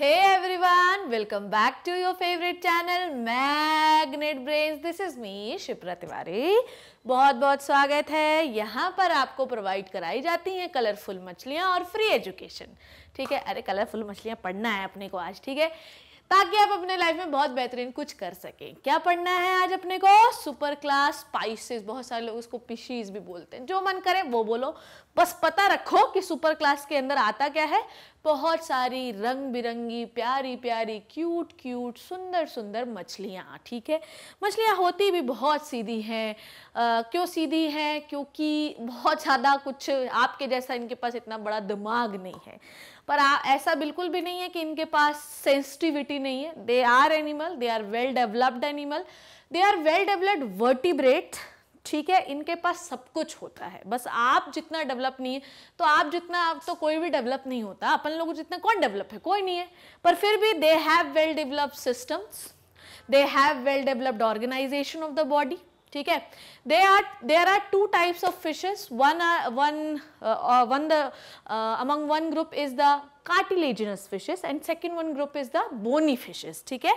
Hey everyone welcome back to your favourite channel magnet brains this is me Shipra Tiwari बहुत बहुत स्वागत है यहाँ पर आपको प्रोवाइड कराई जाती हैं कलरफुल मछलियाँ और फ्री एजुकेशन ठीक है अरे कलरफुल मछलियाँ पढ़ना है अपने को आज ठीक है ताकि आप अपने लाइफ में बहुत बेहतरीन कुछ कर सकें क्या पढ़ना है आज अपने को सुपर क्लास स्पाइसेस बहुत सारे लोग उसको पिशीज भी बोलते हैं जो मन करे वो बोलो बस पता रखो कि सुपर क्लास के अंदर आता क्या है बहुत सारी रंग बिरंगी प्यारी प्यारी क्यूट क्यूट सुंदर सुंदर मछलियाँ ठीक है मछलियाँ होती भी बहुत सीधी हैं क्यों सीधी हैं क्योंकि बहुत ज़्यादा कुछ आपके जैसा इनके पास इतना बड़ा दिमाग नहीं है पर आ, ऐसा बिल्कुल भी नहीं है कि इनके पास सेंसिटिविटी नहीं है they are animal they are well developed animal they are well developed vertebrate ठीक है इनके पास सब कुछ होता है बस आप जितना डेवलप नहीं है तो आप जितना आप तो कोई भी डेवलप नहीं होता अपन लोग जितना कौन डेवलप है कोई नहीं है पर फिर भी they have well developed systems they have well developed organisation of the body ठीक है they are there are two types of fishes one one one the among one group is the cartilaginous fishes and second one group is the bony fishes ठीक है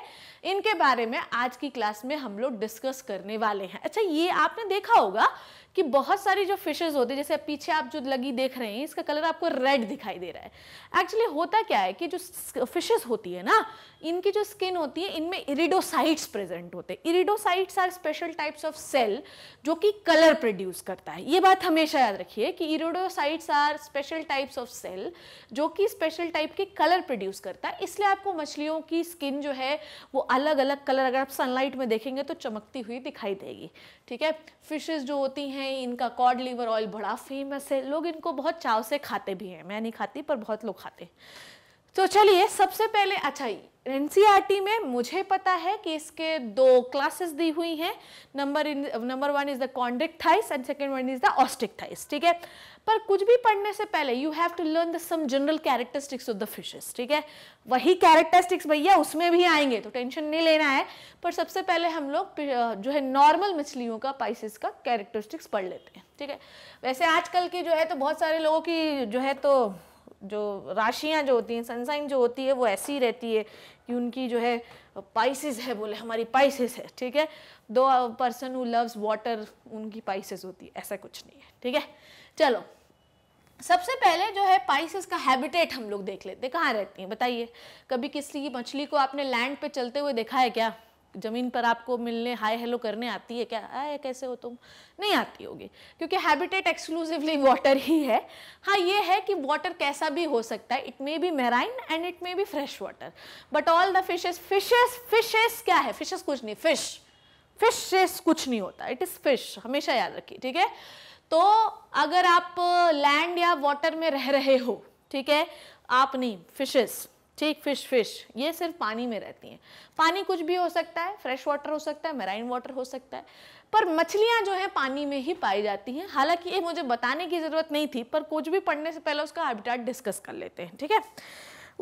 इनके बारे में आज की class में हम लोग डिस्कस करने वाले हैं अच्छा ये आपने देखा होगा कि बहुत सारी जो फिशेज होती है जैसे पीछे आप जो लगी देख रहे हैं इसका कलर आपको रेड दिखाई दे रहा है एक्चुअली होता क्या है कि जो फिशेज होती है ना इनकी जो स्किन होती है इनमें इरिडोसाइट्स प्रेजेंट होते हैं iridocytes are special types of cell जो कि कलर प्रोड्यूस करता है ये बात हमेशा याद रखिए कि iridocytes are special types of cell जो कि स्पेशल टाइप के कलर प्रोड्यूस करता है इसलिए आपको मछलियों की स्किन जो है वो अलग अलग कलर अगर आप सनलाइट में देखेंगे तो चमकती हुई दिखाई देगी ठीक है फिशेज जो होती हैं हैं इनका कॉड लीवर ऑयल बड़ा फेमस है लोग इनको बहुत चाव से खाते भी हैं मैं नहीं खाती पर बहुत लोग खाते तो चलिए सबसे पहले अच्छा एन e में मुझे पता है कि इसके दो क्लासेस दी हुई हैं number number one is the Chondrichthyes and second one is the Osteichthyes ठीक है पर कुछ भी पढ़ने से पहले you have to learn the some general characteristics of the fishes ठीक है वही कैरेक्टरिस्टिक्स भैया उसमें भी आएंगे तो टेंशन नहीं लेना है पर सबसे पहले हम लोग जो है नॉर्मल मछलियों का पाइसिस का कैरेक्टरिस्टिक्स पढ़ लेते हैं ठीक है वैसे आजकल की जो है तो बहुत सारे लोगों की जो है तो जो राशियाँ जो होती हैं सनसाइन जो होती है वो ऐसी रहती है कि उनकी जो है पाइसिस है बोले हमारी पाइसिस है ठीक है दो पर्सन हु लव्स वाटर उनकी पाइसिस होती है ऐसा कुछ नहीं है ठीक है चलो सबसे पहले जो है पाइसिस का हैबिटेट हम लोग देख लेते हैं कहाँ रहती हैं बताइए कभी किसी मछली को आपने लैंड पे चलते हुए देखा है क्या ज़मीन पर आपको मिलने हाय हेलो करने आती है क्या आए कैसे हो तुम नहीं आती होगी क्योंकि हैबिटेट एक्सक्लूसिवली वाटर ही है हाँ ये है कि वाटर कैसा भी हो सकता है it may be marine and it may be fresh water but all the fishes fishes fishes क्या है फिशेस कुछ नहीं फिश फिश कुछ नहीं होता इट इज़ फिश हमेशा याद रखिए ठीक है तो अगर आप लैंड या वाटर में रह रहे हो ठीक है आप नहीं फिशेस ठीक फिश फिश ये सिर्फ पानी में रहती हैं पानी कुछ भी हो सकता है फ्रेश वाटर हो सकता है मेराइन वाटर हो सकता है पर मछलियां जो है पानी में ही पाई जाती हैं हालांकि ये मुझे बताने की ज़रूरत नहीं थी पर कुछ भी पढ़ने से पहले उसका हैबिटेट डिस्कस कर लेते हैं ठीक है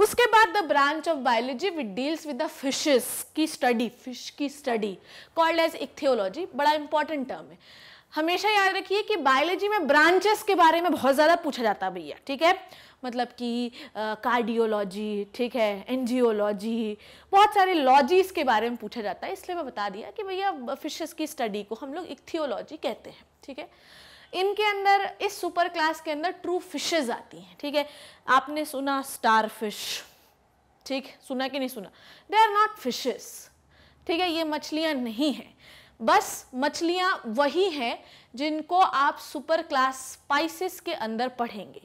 उसके बाद the branch of biology which deals with the fishes की स्टडी फिश की स्टडी कॉल्ड एज इक्थियोलॉजी बड़ा इंपॉर्टेंट टर्म है हमेशा याद रखिए कि बायोलॉजी में ब्रांचेस के बारे में बहुत ज़्यादा पूछा जाता है भैया ठीक है मतलब कि कार्डियोलॉजी ठीक है एनजियोलॉजी बहुत सारे लॉजीज के बारे में पूछा जाता है इसलिए मैं बता दिया कि भैया फिशेस की स्टडी को हम लोग इक्थियोलॉजी कहते हैं ठीक है इनके अंदर इस सुपर क्लास के अंदर ट्रू फिशेज आती हैं ठीक है आपने सुना स्टार फिश ठीक सुना कि नहीं सुना दे आर नॉट फिशेस ठीक है ये मछलियाँ नहीं हैं बस मछलियाँ वही हैं जिनको आप सुपर क्लास स्पाइसिस के अंदर पढ़ेंगे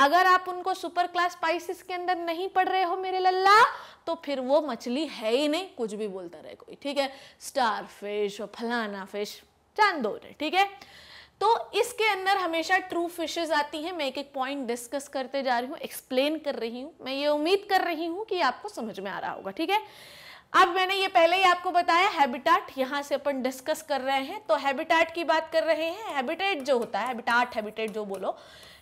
अगर आप उनको सुपर क्लास स्पाइसिस के अंदर नहीं पढ़ रहे हो मेरे लल्ला तो फिर वो मछली है ही नहीं कुछ भी बोलता रहे कोई ठीक है स्टार फिश और फलाना फिश जान दो ठीक है तो इसके अंदर हमेशा ट्रू फिशेज आती हैं मैं एक एक पॉइंट डिस्कस करते जा रही हूँ एक्सप्लेन कर रही हूँ मैं ये उम्मीद कर रही हूँ कि आपको समझ में आ रहा होगा ठीक है अब मैंने ये पहले ही आपको बताया हैबिटाट यहाँ से अपन डिस्कस कर रहे हैं तो हैबिटाट की बात कर रहे हैं हैबिटेट जो होता है हैबिटाट हैबिटेट जो बोलो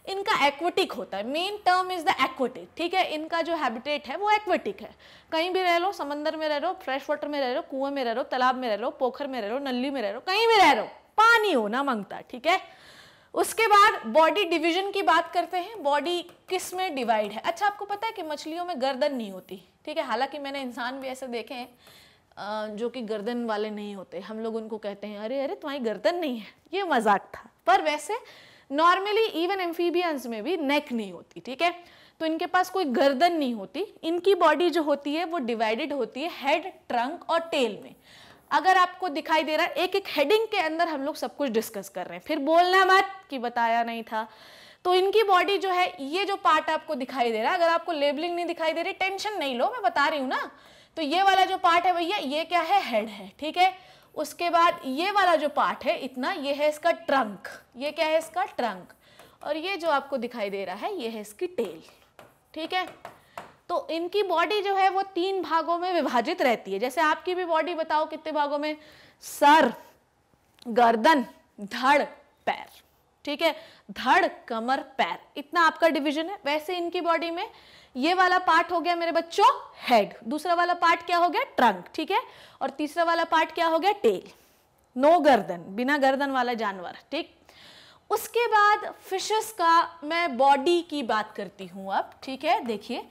इनका एक्वेटिक होता है main term is the aquatic ठीक है इनका जो हैबिटेट है वो एक्वेटिक है कहीं भी रह लो समंदर में रह लो फ्रेश वाटर में रह लो कुएं में रह लो तालाब में रह लो पोखर में रह लो नली में रह लो कहीं भी रह लो पानी होना मांगता ठीक है उसके बाद बॉडी डिविजन की बात करते हैं बॉडी किस में डिवाइड है अच्छा आपको पता है कि मछलियों में गर्दन नहीं होती ठीक है हालांकि मैंने इंसान भी ऐसे देखे हैं जो कि गर्दन वाले नहीं होते हम लोग उनको कहते हैं अरे अरे तुम्हारी गर्दन नहीं है ये मजाक था पर वैसे नॉर्मली इवन एम्फीबियंस में भी नेक नहीं होती ठीक है तो इनके पास कोई गर्दन नहीं होती इनकी बॉडी जो होती है वो डिवाइडेड होती है हेड ट्रंक और टेल में अगर आपको दिखाई दे रहा है एक एक हेडिंग के अंदर हम लोग सब कुछ डिस्कस कर रहे हैं फिर बोलना मत कि बताया नहीं था तो इनकी बॉडी जो है ये जो पार्ट आपको दिखाई दे रहा है अगर आपको लेबलिंग नहीं दिखाई दे रही टेंशन नहीं लो मैं बता रही हूं ना तो ये वाला जो पार्ट है भैया ये क्या है हेड है ठीक है उसके बाद ये वाला जो पार्ट है इतना ये है इसका ट्रंक ये क्या है इसका ट्रंक और ये जो आपको दिखाई दे रहा है ये है इसकी टेल ठीक है तो इनकी बॉडी जो है वो तीन भागों में विभाजित रहती है जैसे आपकी भी बॉडी बताओ कितने भागों में सर गर्दन धड़ पैर ठीक है धड़ कमर पैर इतना आपका डिवीजन है वैसे इनकी बॉडी में ये वाला पार्ट हो गया मेरे बच्चों हेड दूसरा वाला पार्ट क्या हो गया ट्रंक ठीक है और तीसरा वाला पार्ट क्या हो गया टेल नो गर्दन बिना गर्दन वाला जानवर ठीक उसके बाद फिशेस का मैं बॉडी की बात करती हूँ अब ठीक है देखिए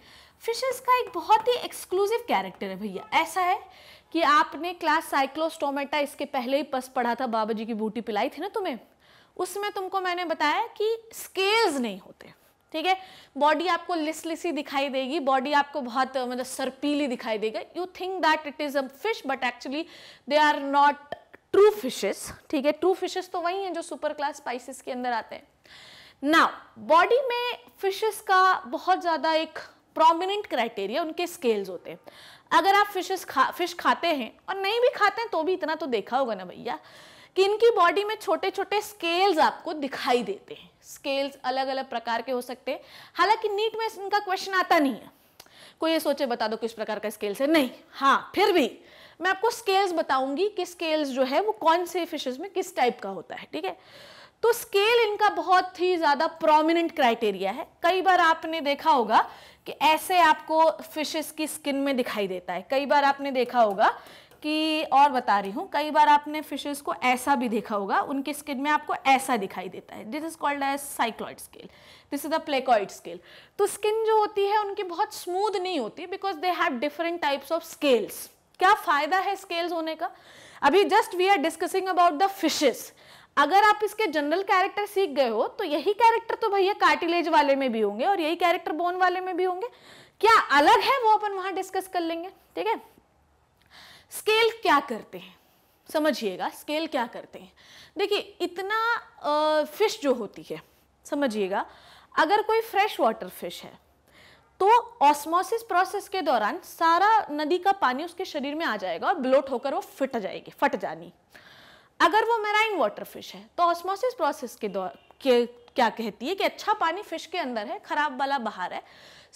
फिशेस का एक बहुत ही एक्सक्लूसिव कैरेक्टर है भैया ऐसा है कि आपने क्लास साइक्लोस्टोमेटा इसके पहले ही पस पढ़ा था बाबा जी की बूटी पिलाई थी ना तुम्हें उसमें तुमको मैंने बताया कि स्केल्स नहीं होते ठीक है बॉडी आपको लिसलिसी दिखाई देगी बॉडी आपको बहुत मतलब सरपीली दिखाई देगी you think that it is a fish but actually they are not true fishes ठीक है ट्रू फिशेस तो वही हैं जो सुपर क्लास स्पाइसिस के अंदर आते हैं नाउ बॉडी में फिशेस का बहुत ज़्यादा एक प्रोमिनेंट क्राइटेरिया उनके स्केल्स होते हैं अगर आप फिशेस खा फिश खाते हैं और नहीं भी खाते हैं तो भी इतना तो देखा होगा ना भैया स्किन की बॉडी में छोटे छोटे स्केल्स आपको दिखाई देते हैं स्केल्स अलग अलग प्रकार के हो सकते हैं हालांकि नीट में इनका क्वेश्चन आता नहीं है कोई ये सोचे बता दो किस प्रकार का स्केल्स है नहीं हाँ फिर भी मैं आपको स्केल्स बताऊंगी कि स्केल्स जो है वो कौन से फिशेज में किस टाइप का होता है ठीक है तो स्केल इनका बहुत ही ज़्यादा प्रोमिनेंट क्राइटेरिया है कई बार आपने देखा होगा कि ऐसे आपको फिशेस की स्किन में दिखाई देता है कई बार आपने देखा होगा कि और बता रही हूँ कई बार आपने फिशेज को ऐसा भी देखा होगा उनके स्किन में आपको ऐसा दिखाई देता है this is called as cycloid scale this is a placoid scale तो स्किन जो होती है उनकी बहुत स्मूथ नहीं होती because they have different types of scales क्या फ़ायदा है स्केल्स होने का अभी just we are discussing about the fishes अगर आप इसके जनरल कैरेक्टर सीख गए हो तो यही कैरेक्टर तो भैया कार्टिलेज वाले में भी होंगे और यही कैरेक्टर बोन वाले में भी होंगे क्या अलग है वो अपन वहाँ डिस्कस कर लेंगे ठीक है स्केल क्या करते हैं समझिएगा स्केल क्या करते हैं देखिए इतना आ, फिश जो होती है समझिएगा अगर कोई फ्रेश वाटर फिश है तो ऑस्मोसिस प्रोसेस के दौरान सारा नदी का पानी उसके शरीर में आ जाएगा और ब्लोट होकर वो फिट जाएगी फट जानी अगर वो मेराइन वाटर फिश है तो ऑस्मोसिस प्रोसेस के दौर के क्या कहती है कि अच्छा पानी फिश के अंदर है खराब वाला बाहर है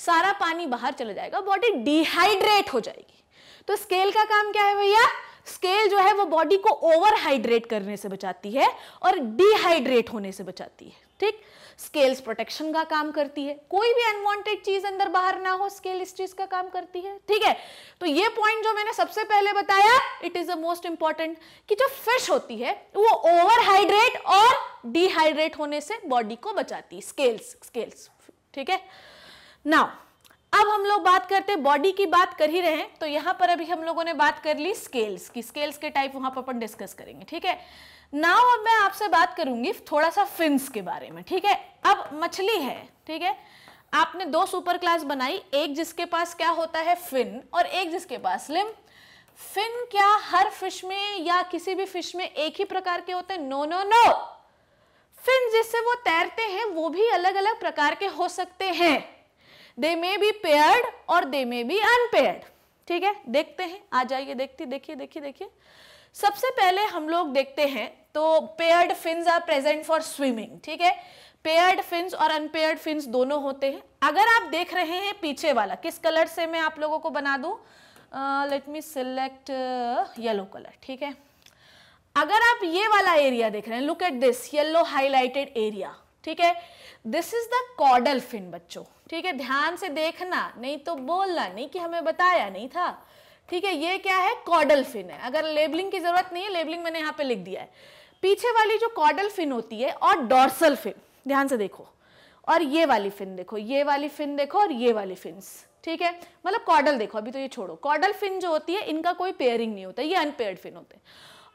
सारा पानी बाहर चला जाएगा बॉडी डिहाइड्रेट हो जाएगी तो स्केल का काम क्या है भैया स्केल जो है वो बॉडी को ओवर हाइड्रेट करने से बचाती है और डिहाइड्रेट होने से बचाती है ठीक स्केल्स प्रोटेक्शन का काम करती है कोई भी अनवांटेड चीज अंदर बाहर ना हो स्केल इस चीज का काम करती है ठीक है तो ये पॉइंट जो मैंने सबसे पहले बताया it is the most important कि जो फिश होती है वो ओवर हाइड्रेट और डिहाइड्रेट होने से बॉडी को बचाती है स्केल्स स्केल्स ठीक है नाउ अब हम लोग बात करते हैं बॉडी की बात कर ही रहे हैं तो यहां पर अभी हम लोगों ने बात कर ली स्केल्स की स्केल्स के टाइप वहां पर अपन डिस्कस करेंगे ठीक है नाउ अब मैं आपसे बात करूंगी थोड़ा सा फिंस के बारे में ठीक है अब मछली है ठीक है आपने दो सुपर क्लास बनाई एक जिसके पास क्या होता है फिन और एक जिसके पास लिम फिन क्या हर फिश में या किसी भी फिश में एक ही प्रकार के होते हैं नो नो नो फिन जिससे वो तैरते हैं वो भी अलग अलग प्रकार के हो सकते हैं दे मे बी पेयर्ड और दे मे बी अनपेयर्ड ठीक है देखते हैं आ जाइए देखती देखिए देखिए देखिए सबसे पहले हम लोग देखते हैं तो paired fins are present for swimming ठीक है पेयर्ड फिन्स और अनपेयर्ड फिन्स दोनों होते हैं अगर आप देख रहे हैं पीछे वाला किस कलर से मैं आप लोगों को बना दू let me select yellow colour ठीक है अगर आप ये वाला एरिया देख रहे हैं look at this yellow highlighted area ठीक है this is the caudal fin बच्चों ठीक है ध्यान से देखना नहीं तो बोलना नहीं कि हमें बताया नहीं था ठीक है ये क्या है कॉडल फिन है अगर लेबलिंग की जरूरत नहीं है लेबलिंग मैंने यहाँ पे लिख दिया है पीछे वाली जो कॉडल फिन होती है और डॉर्सल फिन ध्यान से देखो और ये वाली फिन देखो ये वाली फिन देखो और ये वाली फिन्स ठीक है मतलब कॉडल देखो अभी तो ये छोड़ो कॉडल फिन जो होती है इनका कोई पेयरिंग नहीं होता ये अनपेयर्ड फिन होते हैं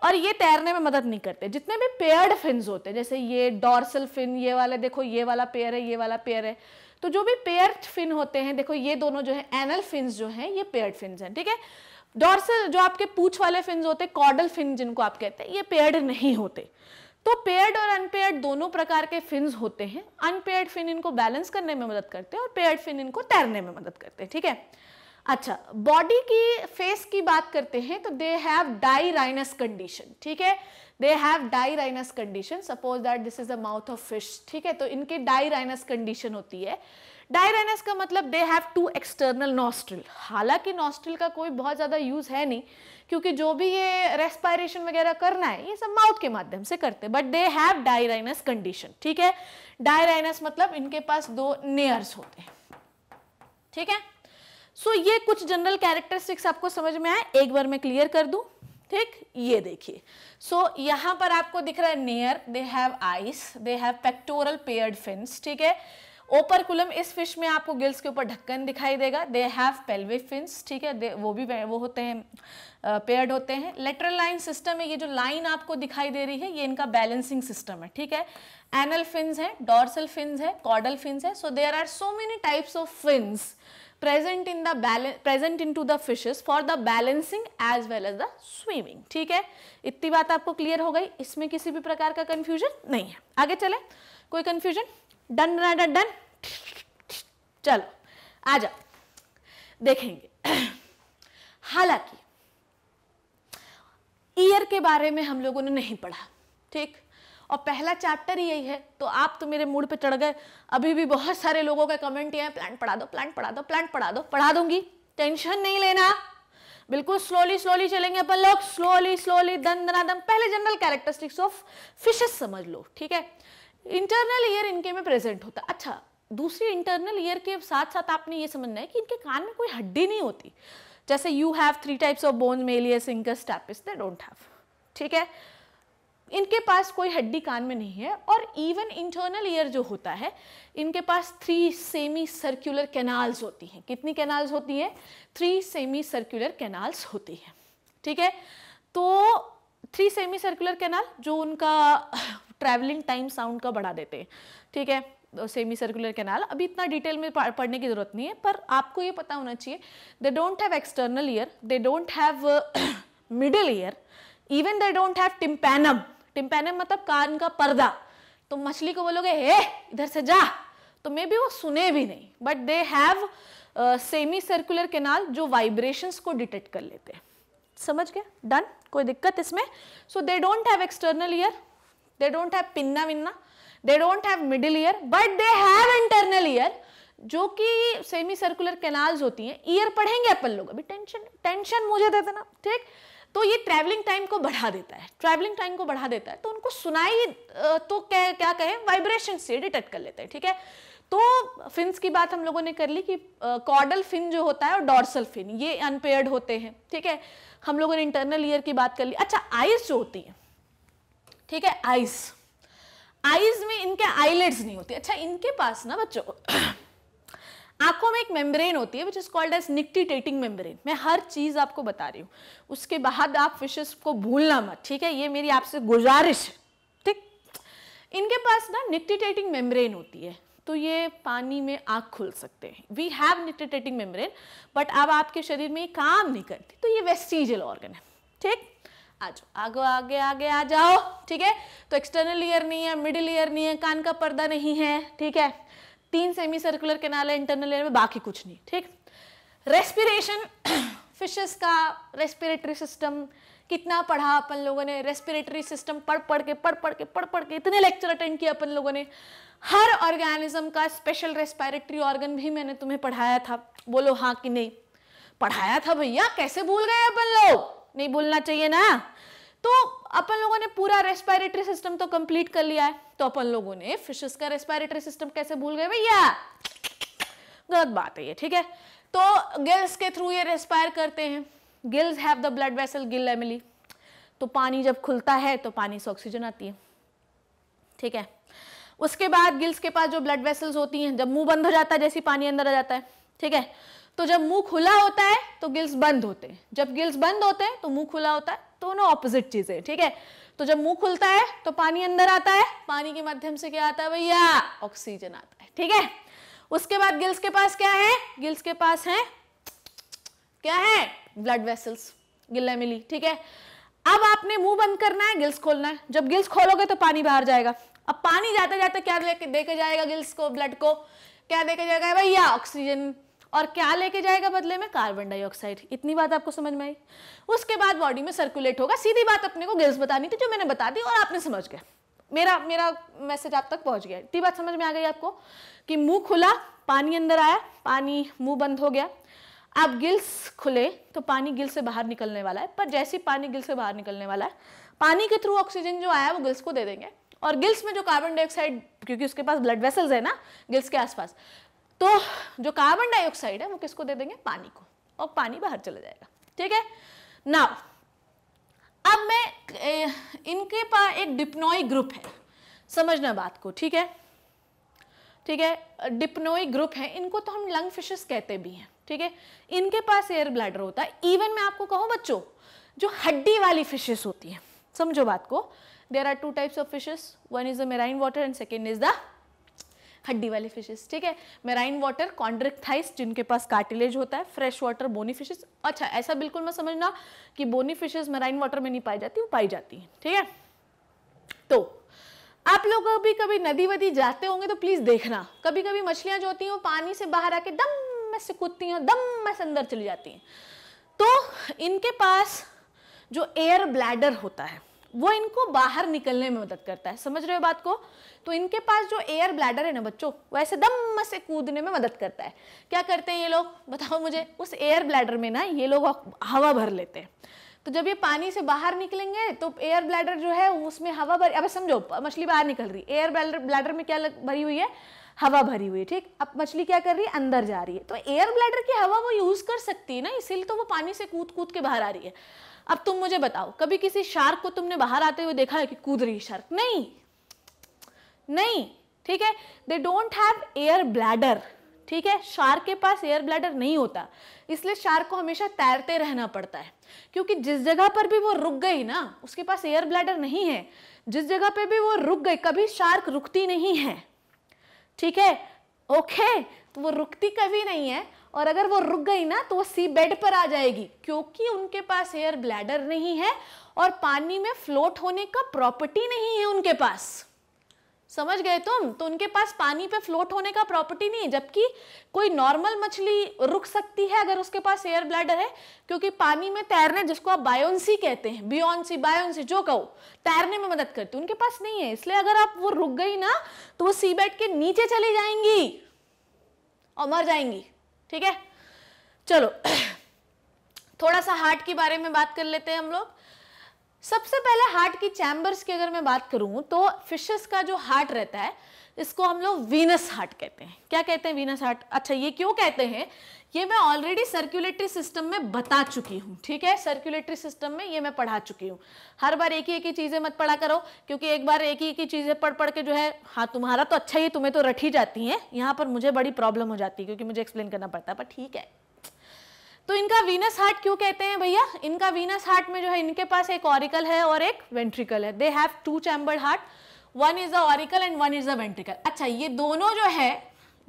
और ये तैरने में मदद नहीं करते जितने भी पेयर्ड फिन होते हैं जैसे ये डॉर्सल फिन ये वाला देखो ये वाला पेयर है ये वाला पेयर है तो जो भी पेयर्ड फिन होते हैं देखो ये दोनों जो है एनल फिन जो हैं ये पेयर्ड फिन हैं ठीक है डॉर्सल जो आपके पूछ वाले फिन होते हैं कॉर्डल फिन जिनको आप कहते हैं ये पेयर्ड नहीं होते तो पेयर्ड और अनपेयर्ड दोनों प्रकार के फिन्स होते हैं अनपेयर्ड फिन इनको बैलेंस करने में मदद करते हैं और पेयर्ड फिन इनको तैरने में मदद करते हैं ठीक है अच्छा बॉडी की फेस की बात करते हैं तो दे हैव डाईराइनस कंडीशन ठीक है they have dirhinous condition suppose that this is a mouth of fish ठीक है तो इनकी डाईराइनस कंडीशन होती है डायराइनस का मतलब they have two external nostril हालांकि नॉस्ट्रिल का कोई बहुत ज़्यादा यूज़ है नहीं क्योंकि जो भी ये रेस्पायरेशन वगैरह करना है ये सब माउथ के माध्यम से करते हैं but they have dirhinous condition ठीक है डायराइनस मतलब इनके पास दो नेयर्स होते हैं ठीक है सो so, ये कुछ जनरल कैरेक्टरिस्टिक्स आपको समझ में आए एक बार मैं क्लियर कर दूं ठीक ये देखिए सो so, यहाँ पर आपको दिख रहा है near they have eyes they have pectoral paired fins ठीक है ओपरकुलम इस फिश में आपको गिल्स के ऊपर ढक्कन दिखाई देगा दे हैव पेल्विक फिन्स ठीक है दे वो भी वो होते हैं पेयर्ड होते हैं लेटरल लाइन सिस्टम है ये जो लाइन आपको दिखाई दे रही है ये इनका बैलेंसिंग सिस्टम है ठीक है एनल फिन्स है डॉर्सल फिंस है कॉर्डल फिंस है so there are so many types of fin present in the balance present in to the fishes for the balancing as well as the swimming ठीक है इतनी बात आपको clear हो गई इसमें किसी भी प्रकार का कंफ्यूजन नहीं है आगे चले कोई कंफ्यूजन डन डन डन चलो आ जाओ देखेंगे हालांकि ईयर के बारे में हम लोगों ने नहीं पढ़ा ठीक और पहला चैप्टर यही है तो आप तो मेरे मूड पे चढ़ गए अभी भी बहुत सारे लोगों का कमेंट ये है प्लान पढ़ा दो प्लांट पढ़ा दो प्लांट पढ़ा दो पढ़ा दूंगी टेंशन नहीं लेना बिल्कुल स्लोली स्लोली चलेंगे अपन लोग स्लोली स्लोली दम दनादम पहले जनरल कैरेक्टरिस्टिक्स ऑफ फिशेस समझ लो ठीक है इंटरनल ईयर इनके में प्रेजेंट होता है अच्छा दूसरी इंटरनल ईयर के साथ साथ आपने ये समझना है कि इनके कान में कोई हड्डी नहीं होती जैसे you have three types of bone malleus incus stapes they don't have ठीक है इनके पास कोई हड्डी कान में नहीं है और इवन इंटरनल ईयर जो होता है इनके पास थ्री सेमी सर्कुलर कैनाल्स होती हैं कितनी कैनाल्स होती हैं थ्री सेमी सर्कुलर कैनाल्स होती हैं ठीक है तो थ्री सेमी सर्कुलर कैनाल जो उनका ट्रैवलिंग टाइम साउंड का बढ़ा देते हैं ठीक है सेमी सर्कुलर कैनाल अभी इतना डिटेल में पढ़ने की ज़रूरत नहीं है पर आपको ये पता होना चाहिए they don't have external ear they don't have middle ear even they don't have tympanum tympanum मतलब कान का पर्दा तो मछली को बोलोगे हे इधर से जा तो मे बी वो सुने भी नहीं but they have semicircular canal जो वाइब्रेशंस को डिटेक्ट कर लेते हैं समझ गया डन कोई दिक्कत इसमें so they don't have external ear they don't have pinna विन्ना they don't have middle ear but they have internal ear जो कि सेमी सर्कुलर केनाल्स होती हैं ईयर पढ़ेंगे अपन लोग अभी टेंशन टेंशन मुझे दे देना ठीक तो ये ट्रैवलिंग टाइम को बढ़ा देता है ट्रैवलिंग टाइम को बढ़ा देता है तो उनको सुनाई तो क्या क्या कहें वाइब्रेशन से डिटेक्ट कर लेते हैं ठीक है तो फिन की बात हम लोगों ने कर ली कि कॉर्डल फिन जो होता है और डॉर्सल फिन ये अनपेयर्ड होते हैं ठीक है हम लोगों ने इंटरनल ईयर की बात कर ली अच्छा आइस जो होती है ठीक है आइस आइज में इनके आईलेट्स नहीं होती अच्छा इनके पास ना बच्चों आंखों में एक मेम्ब्रेन होती है which is called as nictitating membrane मैं हर चीज़ आपको बता रही हूँ उसके बाद आप फिशेस को भूलना मत ठीक है ये मेरी आपसे गुजारिश है ठीक इनके पास ना निकटिटेटिंग मेम्ब्रेन होती है तो ये पानी में आँख खुल सकते हैं we have nictitating membrane but अब आपके शरीर में ये काम नहीं करती तो ये वेस्टिजल ऑर्गन है ठीक आ जाओ आगे आगे आगे आ जाओ ठीक है तो एक्सटर्नल ईयर नहीं है मिडिल ईयर नहीं है कान का पर्दा नहीं है ठीक है तीन सेमी सर्कुलर कैनाल है इंटरनल एयर में बाकी कुछ नहीं ठीक रेस्पिरेशन फिशेस का रेस्पिरेटरी सिस्टम कितना पढ़ा अपन लोगों ने रेस्पिरेटरी सिस्टम पढ़ पढ़ के पढ़ पढ़ के पढ़ पढ़ के इतने लेक्चर अटेंड किया अपन लोगों ने हर ऑर्गेनिज्म का स्पेशल रेस्पिरेटरी ऑर्गन भी मैंने तुम्हें पढ़ाया था बोलो हाँ कि नहीं पढ़ाया था भैया कैसे भूल गए अपन लोग नहीं भूलना चाहिए ना तो अपन लोगों ने पूरा रेस्पायरेटरी सिस्टम तो कंप्लीट कर लिया है तो अपन लोगों ने फिशेस का रेस्पायरेटरी सिस्टम कैसे भूल गए भैया गलत बात है ये ठीक है तो गिल्स के थ्रू ये रेस्पायर करते हैं gills have the blood vessel gill एमिली तो पानी जब खुलता है तो पानी से ऑक्सीजन आती है ठीक है उसके बाद गिल्स के पास जो ब्लड वेसल्स होती हैं जब मुंह बंद हो जाता है जैसे पानी अंदर आ जाता है ठीक है तो जब मुंह खुला होता है तो गिल्स बंद होते हैं जब गिल्स बंद होते हैं तो मुंह खुला होता है दोनों ऑपोजिट चीजें ठीक है तो जब मुंह खुलता है तो पानी अंदर आता है पानी के माध्यम से क्या आता है भैया ऑक्सीजन आता है ठीक है उसके बाद गिल्स के पास क्या है गिल्स के पास है क्या है ब्लड वेसल्स गिल्ला मिली ठीक है अब आपने मुंह बंद करना है गिल्स खोलना है जब गिल्स खोलोगे तो पानी बाहर जाएगा अब पानी जाते जाते क्या लेके देके जाएगा गिल्स को ब्लड को क्या देके जाएगा भैया ऑक्सीजन और क्या लेके जाएगा बदले में कार्बन डाइऑक्साइड इतनी बात आपको समझ में आई उसके बाद बॉडी में सर्कुलेट होगा सीधी बात अपने को गिल्स बतानी थी जो मैंने बता दी और आपने समझ गए मेरा मेरा मैसेज आप तक पहुंच गया इतनी बात समझ में आ गई आपको कि मुंह खुला पानी अंदर आया पानी मुंह बंद हो गया आप गिल्स खुले तो पानी गिल से बाहर निकलने वाला है पर जैसे ही पानी गिल से बाहर निकलने वाला है पानी के थ्रू ऑक्सीजन जो आया वो गिल्स को दे देंगे और गिल्स में जो कार्बन डाइऑक्साइड क्योंकि उसके पास ब्लड वेसल्स है ना गिल्स के आसपास तो जो कार्बन डाइऑक्साइड है वो किसको दे देंगे पानी को और पानी बाहर चला जाएगा ठीक है नाउ अब मैं इनके पास एक डिप्नोई ग्रुप है समझना बात को ठीक है ठीक है डिप्नोई ग्रुप है इनको तो हम लंग फिशेस कहते भी हैं ठीक है इनके पास एयर ब्लैडर होता है इवन मैं आपको कहूँ बच्चों जो हड्डी वाली फिशेस होती है समझो बात को there are two types of fishes one is the marine water and second is the हड्डी वाले फिशेस ठीक है मेराइन वाटर कॉन्ड्रिकथाइस जिनके पास कार्टिलेज होता है फ्रेश वाटर बोनी फिशेस अच्छा ऐसा बिल्कुल मत समझना कि बोनी फिशेस मेराइन वाटर में नहीं पाई जाती वो पाई जाती हैं ठीक है तो आप लोग अभी कभी नदी वदी जाते होंगे तो प्लीज़ देखना कभी कभी मछलियाँ जो होती हैं वो पानी से बाहर आके दम में से कूदती हैं दम में से अंदर चली जाती हैं तो इनके पास जो एयर ब्लैडर होता है वो इनको बाहर निकलने में मदद करता है समझ रहे हो बात को तो इनके पास जो एयर ब्लैडर है ना बच्चों वो ऐसे दम से कूदने में मदद करता है क्या करते हैं ये लोग बताओ मुझे उस एयर ब्लैडर में ना ये लोग हवा भर लेते हैं तो जब ये पानी से बाहर निकलेंगे तो एयर ब्लैडर जो है उसमें हवा भरी अब समझो मछली बाहर निकल रही एयर ब्लैडर ब्लैडर में क्या भरी हुई है हवा भरी हुई है ठीक अब मछली क्या कर रही है अंदर जा रही है तो एयर ब्लैडर की हवा वो यूज़ कर सकती है ना इसीलिए तो वो पानी से कूद कूद के बाहर आ रही है अब तुम मुझे बताओ कभी किसी शार्क को तुमने बाहर आते हुए देखा है कि कूद रही शार्क नहीं नहीं ठीक है they don't have air bladder ठीक है शार्क के पास एयर ब्लैडर नहीं होता इसलिए शार्क को हमेशा तैरते रहना पड़ता है क्योंकि जिस जगह पर भी वो रुक गई ना उसके पास एयर ब्लैडर नहीं है जिस जगह पे भी वो रुक गई कभी शार्क रुकती नहीं है ठीक है ओके तो वो रुकती कभी नहीं है और अगर वो रुक गई ना तो वो सी बेड पर आ जाएगी क्योंकि उनके पास एयर ब्लैडर नहीं है और पानी में फ्लोट होने का प्रॉपर्टी नहीं है उनके पास समझ गए तुम तो उनके पास पानी पे फ्लोट होने का प्रॉपर्टी नहीं है जबकि कोई नॉर्मल मछली रुक सकती है अगर उसके पास एयर ब्लैडर है क्योंकि पानी में तैरने जिसको आप बायोन्सी कहते हैं बियोन्सी बायोन्सी जो कहो तैरने में मदद करती है उनके पास नहीं है इसलिए अगर आप वो रुक गई ना तो वो सी बेड के नीचे चली जाएंगी और मर जाएंगी ठीक है चलो थोड़ा सा हार्ट के बारे में बात कर लेते हैं हम लोग सबसे पहले हार्ट की चैम्बर्स की अगर मैं बात करूं तो फिशेस का जो हार्ट रहता है इसको हम लोग वीनस हार्ट कहते हैं क्या कहते हैं वीनस हार्ट अच्छा ये क्यों कहते हैं ये मैं ऑलरेडी सर्कुलेटरी सिस्टम में बता चुकी हूँ ठीक है सर्कुलेटरी सिस्टम में ये मैं पढ़ा चुकी हूँ हर बार एक ही एक ही चीज़ें मत पढ़ा करो क्योंकि एक बार एक ही एक ही चीज़ें पढ़ पढ़ के जो है हाँ तुम्हारा तो अच्छा ही तुम्हें तो रटी जाती हैं यहाँ पर मुझे बड़ी प्रॉब्लम हो जाती है क्योंकि मुझे एक्सप्लेन करना पड़ता है पर ठीक है तो इनका वीनस हार्ट क्यों कहते हैं भैया इनका वीनस हार्ट में जो है इनके पास एक ऑरिकल है और एक वेंट्रिकल है they have two chambered heart one is a auricle and one is a ventricle अच्छा ये दोनों जो है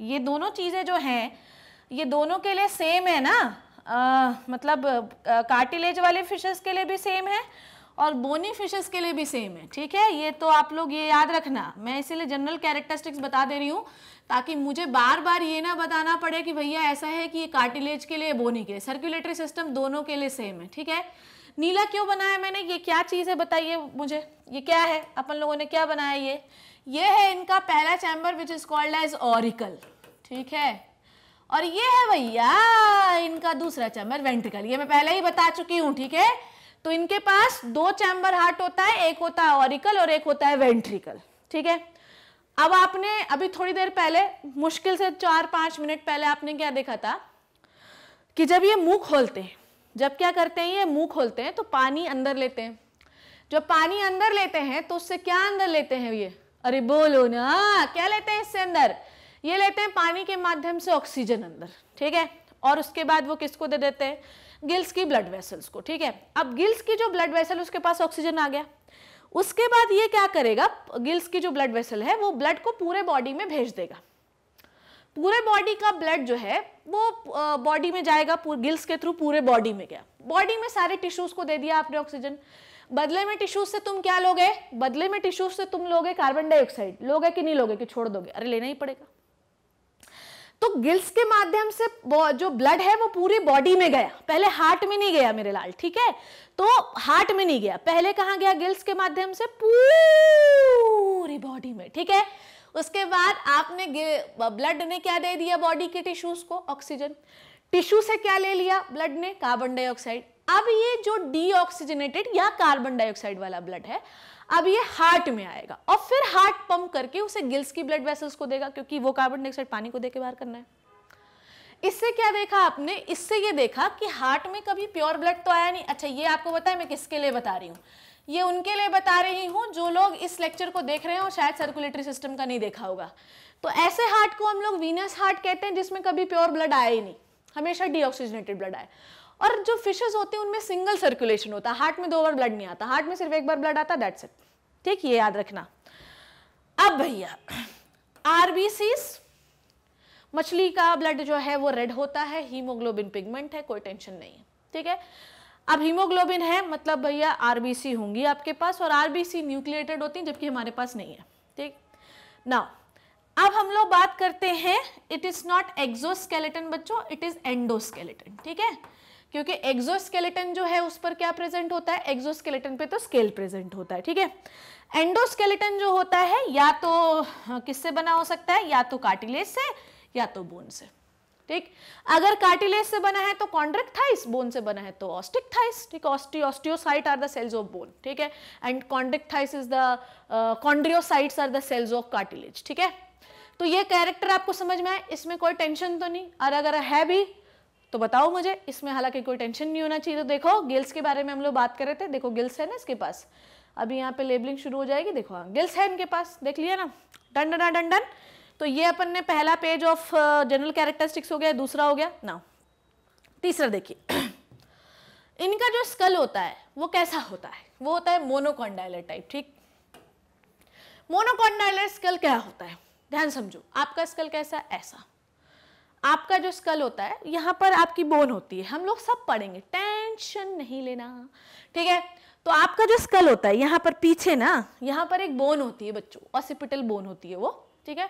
ये दोनों चीज़ें जो हैं ये दोनों के लिए सेम है ना आ, मतलब कार्टिलेज वाले फिशेस के लिए भी सेम है और बोनी फिशेस के लिए भी सेम है ठीक है ये तो आप लोग ये याद रखना मैं इसीलिए जनरल कैरेक्टरिस्टिक्स बता दे रही हूँ ताकि मुझे बार बार ये ना बताना पड़े कि भैया ऐसा है कि ये कार्टिलेज के लिए बोनी के लिए सर्कुलेटरी सिस्टम दोनों के लिए सेम है ठीक है नीला क्यों बनाया मैंने ये क्या चीज़ है बताइए मुझे ये क्या है अपन लोगों ने क्या बनाया ये ये है इनका पहला chamber which is called as auricle ठीक है और ये है भैया इनका दूसरा चैम्बर वेंट्रिकल ये मैं पहले ही बता चुकी हूँ ठीक है तो इनके पास दो चैम्बर हार्ट होता है एक होता है ऑरिकल और एक होता है वेंट्रिकल ठीक है अब आपने अभी थोड़ी देर पहले मुश्किल से चार पाँच मिनट पहले आपने क्या देखा था कि जब ये मुंह खोलते हैं जब क्या करते हैं ये मुंह खोलते हैं तो पानी अंदर लेते हैं जब पानी अंदर लेते हैं तो उससे क्या अंदर लेते हैं ये अरे बोलो ना क्या लेते हैं इससे अंदर ये लेते हैं पानी के माध्यम से ऑक्सीजन अंदर ठीक है और उसके बाद वो किसको दे देते हैं गिल्स की ब्लड वेसल्स को ठीक है अब गिल्स की जो ब्लड वेसल उसके पास ऑक्सीजन आ गया उसके बाद ये क्या करेगा गिल्स की जो ब्लड वेसल है वो ब्लड को पूरे बॉडी में भेज देगा पूरे बॉडी का ब्लड जो है वो बॉडी में जाएगा गिल्स के थ्रू पूरे बॉडी में गया बॉडी में सारे टिश्यूज को दे दिया आपने ऑक्सीजन बदले में टिश्यूज से तुम क्या लोगे बदले में टिश्यूज से तुम लोगे कार्बन डाइऑक्साइड लोगे कि नहीं लोगे कि छोड़ दोगे अरे लेना ही पड़ेगा तो गिल्स के माध्यम से जो ब्लड है वो पूरी बॉडी में गया पहले हार्ट में नहीं गया मेरे लाल ठीक है तो हार्ट में नहीं गया पहले कहाँ गया गिल्स के माध्यम से पूरी बॉडी में ठीक है उसके बाद आपने ब्लड ने क्या दे दिया बॉडी के टिश्यूज को ऑक्सीजन टिश्यू से क्या ले लिया ब्लड ने कार्बन डाइऑक्साइड अब ये जो डीऑक्सीजनेटेड या कार्बन डाइऑक्साइड वाला ब्लड है अब ये हार्ट में आएगा और फिर हार्ट पंप करके उसे गिल्स की ब्लड वेसल्स को देगा क्योंकि वो कार्बन डाइऑक्साइड पानी को देकर बाहर करना है इससे क्या देखा आपने इससे ये देखा कि हार्ट में कभी प्योर ब्लड तो आया नहीं अच्छा ये आपको बताया मैं किसके लिए बता रही हूं ये उनके लिए बता रही हूँ जो लोग इस लेक्चर को देख रहे हैं और शायद सर्कुलेटरी सिस्टम का नहीं देखा होगा तो ऐसे हार्ट को हम लोग वीनस हार्ट कहते हैं जिसमें कभी प्योर ब्लड आया ही नहीं हमेशा डीऑक्सीजनेटेड ब्लड आया और जो फिशेज होते हैं उनमें सिंगल सर्कुलेशन होता है हार्ट में दो बार ब्लड नहीं आता हार्ट में सिर्फ एक बार ब्लड आता दैट्स इट ठीक ये याद रखना अब भैया आरबीसी मछली का ब्लड जो है वो रेड होता है हीमोग्लोबिन पिगमेंट है कोई टेंशन नहीं है ठीक है अब हीमोग्लोबिन है मतलब भैया आरबीसी होंगी आपके पास और आरबीसी न्यूक्लिएटेड होती हैं जबकि हमारे पास नहीं है ठीक ना अब हम लोग बात करते हैं इट इज़ नॉट एक्जोस्केलेटन बच्चों इट इज़ एंडोस्केलेटन ठीक है क्योंकि एक्जोस्केलेटन जो है उस पर क्या प्रेजेंट होता है एक्जोस्केलेटन पे तो स्केल प्रेजेंट होता है ठीक है एंडोस्केलेटन जो होता है या तो हाँ, किससे बना हो सकता है या तो कार्टिलेज से या तो बोन से ठीक अगर कार्टिलेज से बना है तो कॉन्ड्रेक्टाइस बोन से बना है तो ऑस्टिकथाइस ठीक osteo osteocyte are the cells of bone ठीक है and Chondrichthyes is the chondrocytes are the cells of cartilage ठीक है तो ये कैरेक्टर आपको समझ में आए इसमें कोई टेंशन तो नहीं और अगर है भी तो बताओ मुझे इसमें हालांकि कोई टेंशन नहीं होना चाहिए तो देखो गिल्स के बारे में हम लोग बात कर रहे थे देखो गिल्स है ना इसके पास अभी यहाँ पे लेबलिंग शुरू हो जाएगी देखो गिल्स हाँ, है इनके पास देख लिया ना डन डन डन डन तो ये अपन ने पहला पेज ऑफ जनरल कैरेक्टरिस्टिक्स हो गया दूसरा हो गया ना तीसरा देखिए इनका जो स्कल होता है वो कैसा होता है वो होता है मोनोकॉन्डाइलर टाइप ठीक मोनोकॉन्डाइलर स्कल क्या होता है ध्यान समझो आपका स्कल कैसा ऐसा आपका जो स्कल होता है यहाँ पर आपकी बोन होती है हम लोग सब पढ़ेंगे टेंशन नहीं लेना ठीक है तो आपका जो स्कल होता है यहाँ पर पीछे ना यहाँ पर एक बोन होती है बच्चों ऑसिपिटल बोन होती है वो ठीक है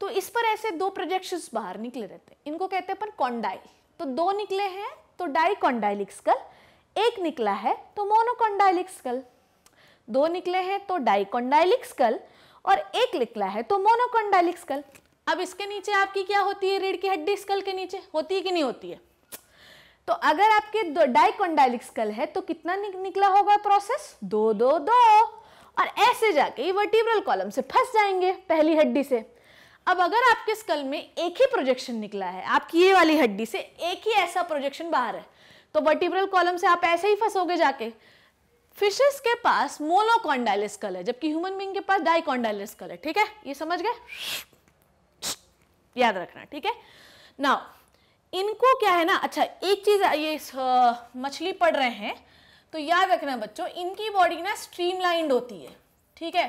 तो इस पर ऐसे दो प्रोजेक्शन बाहर निकले रहते हैं इनको कहते हैं अपन कॉन्डाइल तो दो निकले हैं तो डाई स्कल एक निकला है तो मोनोकॉन्डाइलिक्स कल दो निकले हैं तो डाइकॉन्डाइलिक कल और एक निकला है तो मोनोकॉन्डाइलिक स्कल अब इसके नीचे आपकी क्या होती है रीढ़ की हड्डी स्कल के नीचे होती है कि नहीं होती है तो अगर आपके कॉन्डाइलिक्स कल है तो कितना निक, निकला होगा प्रोसेस दो दो दो और ऐसे जाके वर्टिब्रल कॉलम से फंस जाएंगे पहली हड्डी से अब अगर आपके स्कल में एक ही प्रोजेक्शन निकला है आपकी ये वाली हड्डी से एक ही ऐसा प्रोजेक्शन बाहर है तो वर्टिब्रल कॉलम से आप ऐसे ही फंसोगे जाके फिशेस के पास मोनोकॉन्डाइल स्कल है जबकि ह्यूमन बींग के पास डाइकॉन्डाइल स्कल है ठीक है ये समझ गए याद रखना ठीक है ना इनको क्या है ना अच्छा एक चीज़ ये मछली पढ़ रहे हैं तो याद रखना बच्चों इनकी बॉडी ना स्ट्रीमलाइंड होती है ठीक है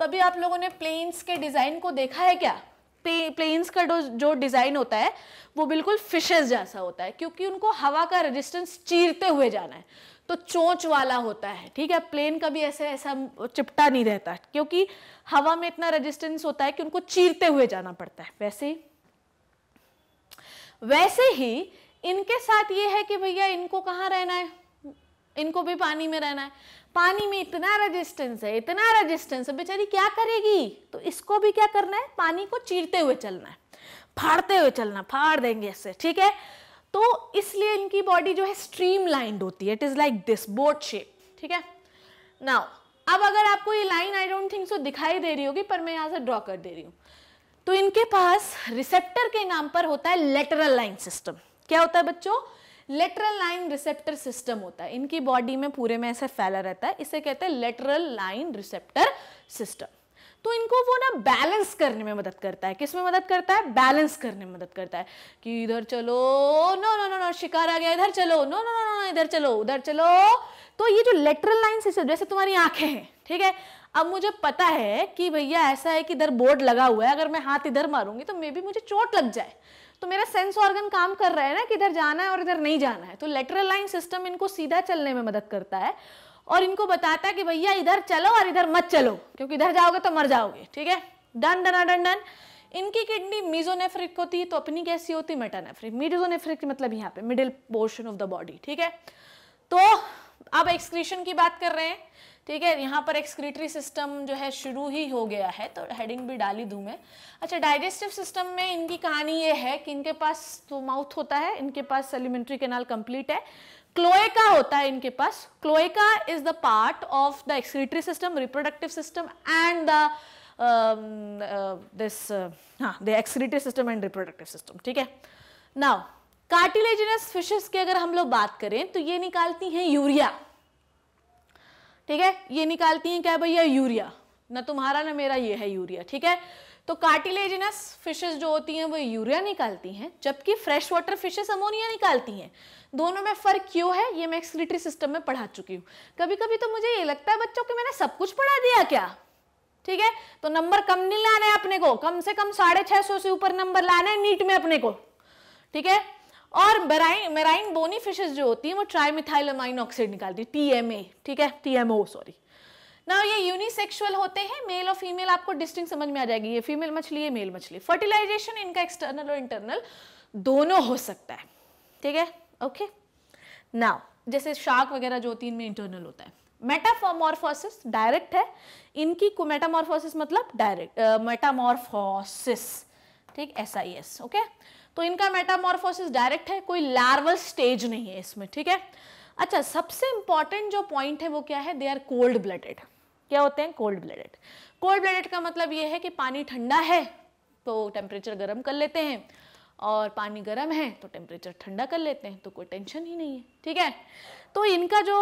कभी आप लोगों ने प्लेन्स के डिज़ाइन को देखा है क्या प्लेन्स का जो डिज़ाइन होता है वो बिल्कुल फिशेस जैसा होता है क्योंकि उनको हवा का रेजिस्टेंस चीरते हुए जाना है तो चोंच वाला होता है ठीक है प्लेन का भी ऐसे ऐसा चिपटा नहीं रहता क्योंकि हवा में इतना रेजिस्टेंस होता है कि उनको चीरते हुए जाना पड़ता है वैसे ही वैसे ही इनके साथ ये है कि भैया इनको कहाँ रहना है इनको भी पानी में रहना है पानी में इतना रेजिस्टेंस है इतना रेजिस्टेंस है बेचारी क्या करेगी तो इसको भी क्या करना है पानी को चीरते हुए चलना है फाड़ते हुए चलना फाड़ देंगे इससे ठीक है तो इसलिए इनकी बॉडी जो है स्ट्रीम लाइंड होती है it is like this boat shape ठीक है नाउ अब अगर आपको ये line I don't think so दिखाई दे रही होगी पर मैं यहां से ड्रॉ कर दे रही हूँ तो इनके पास रिसेप्टर के नाम पर होता है लेटरल लाइन सिस्टम क्या होता है बच्चों लेटरल लाइन रिसेप्टर सिस्टम होता है इनकी बॉडी में पूरे में ऐसे फैला रहता है इसे कहते हैं लेटरल लाइन रिसेप्टर सिस्टम तो इनको वो ना बैलेंस करने में मदद करता है किसमें मदद करता है बैलेंस करने में मदद करता है कि इधर चलो नो नो नो नो शिकार आ गया इधर चलो नो नो नो नो इधर चलो उधर चलो तो ये जो लेटरल लाइन सिस्टम जैसे तुम्हारी आंखें हैं ठीक है अब मुझे पता है कि भैया ऐसा है कि इधर बोर्ड लगा हुआ है अगर मैं हाथ इधर मारूंगी तो मे बी मुझे चोट लग जाए तो मेरा सेंस ऑर्गन काम कर रहा है ना कि इधर जाना है और इधर नहीं जाना है तो लेटरल लाइन सिस्टम इनको सीधा चलने में मदद करता है और इनको बताता है कि भैया इधर चलो और इधर मत चलो क्योंकि इधर जाओगे तो मर जाओगे ठीक है डन डना डन डन इनकी किडनी मीजोनेफ्रिक होती है तो अपनी कैसी होती है मेटानेफ्रिक मीजोनेफ्रिक मतलब यहाँ पे middle portion of the body ठीक है तो अब एक्सक्रीशन की बात कर रहे हैं ठीक है यहाँ पर एक्सक्रीटरी सिस्टम जो है शुरू ही हो गया है तो हेडिंग भी डाली दूँ मैं अच्छा डाइजेस्टिव सिस्टम में इनकी कहानी ये है कि इनके पास तो माउथ होता है इनके पास सेलिमेंट्री कैनाल कंप्लीट है क्लोएका होता है इनके पास cloaca is the part of the excretory system reproductive system and the this हाँ the excretory system and reproductive system ठीक है नाउ कार्टिलेजिनस फिशेस की अगर हम लोग बात करें तो ये निकालती हैं यूरिया ठीक है ये निकालती हैं क्या भैया यूरिया ना तुम्हारा ना मेरा ये है यूरिया ठीक है तो कार्टिलेजिनस फिशेस जो होती हैं वो यूरिया निकालती हैं जबकि फ्रेश वाटर फिशेस अमोनिया निकालती हैं दोनों में फ़र्क क्यों है ये मैं एक्सक्रीटरी सिस्टम में पढ़ा चुकी हूँ कभी कभी तो मुझे ये लगता है बच्चों कि मैंने सब कुछ पढ़ा दिया क्या ठीक है तो नंबर कम नहीं लाना है अपने को कम से कम साढ़े छः सौ से ऊपर नंबर लाना है नीट में अपने को ठीक है और मेराइन मेराइन बोनी फिशेज जो होती हैं वो ट्राईमिथाइल अमाइन ऑक्साइड निकालती है टीएमए ठीक है टीएमओ सॉरी ना ये यूनिसेक्सुअल होते हैं मेल और फीमेल आपको डिस्टिंग समझ में आ जाएगी ये फीमेल मछली है मेल मछली फर्टिलाइजेशन इनका एक्सटर्नल और इंटरनल दोनों हो सकता है ठीक है ओके नाउ जैसे शार्क वगैरह जो होती है इनमें इंटरनल होता है मेटामॉर्फोसिस डायरेक्ट है इनकी मेटामॉर्फोसिस मतलब डायरेक्ट मेटामॉर्फोसिस ठीक एस आई एस ओके तो इनका मेटामॉर्फोसिस डायरेक्ट है कोई लार्वल स्टेज नहीं है इसमें ठीक है अच्छा सबसे इंपॉर्टेंट जो पॉइंट है वो क्या है दे आर कोल्ड ब्लडेड क्या होते हैं कोल्ड ब्लडेड कोल्ड ब्लडेड का मतलब ये है कि पानी ठंडा है तो टेम्परेचर गर्म कर लेते हैं और पानी गर्म है तो टेम्परेचर ठंडा कर लेते हैं तो कोई टेंशन ही नहीं है ठीक है तो इनका जो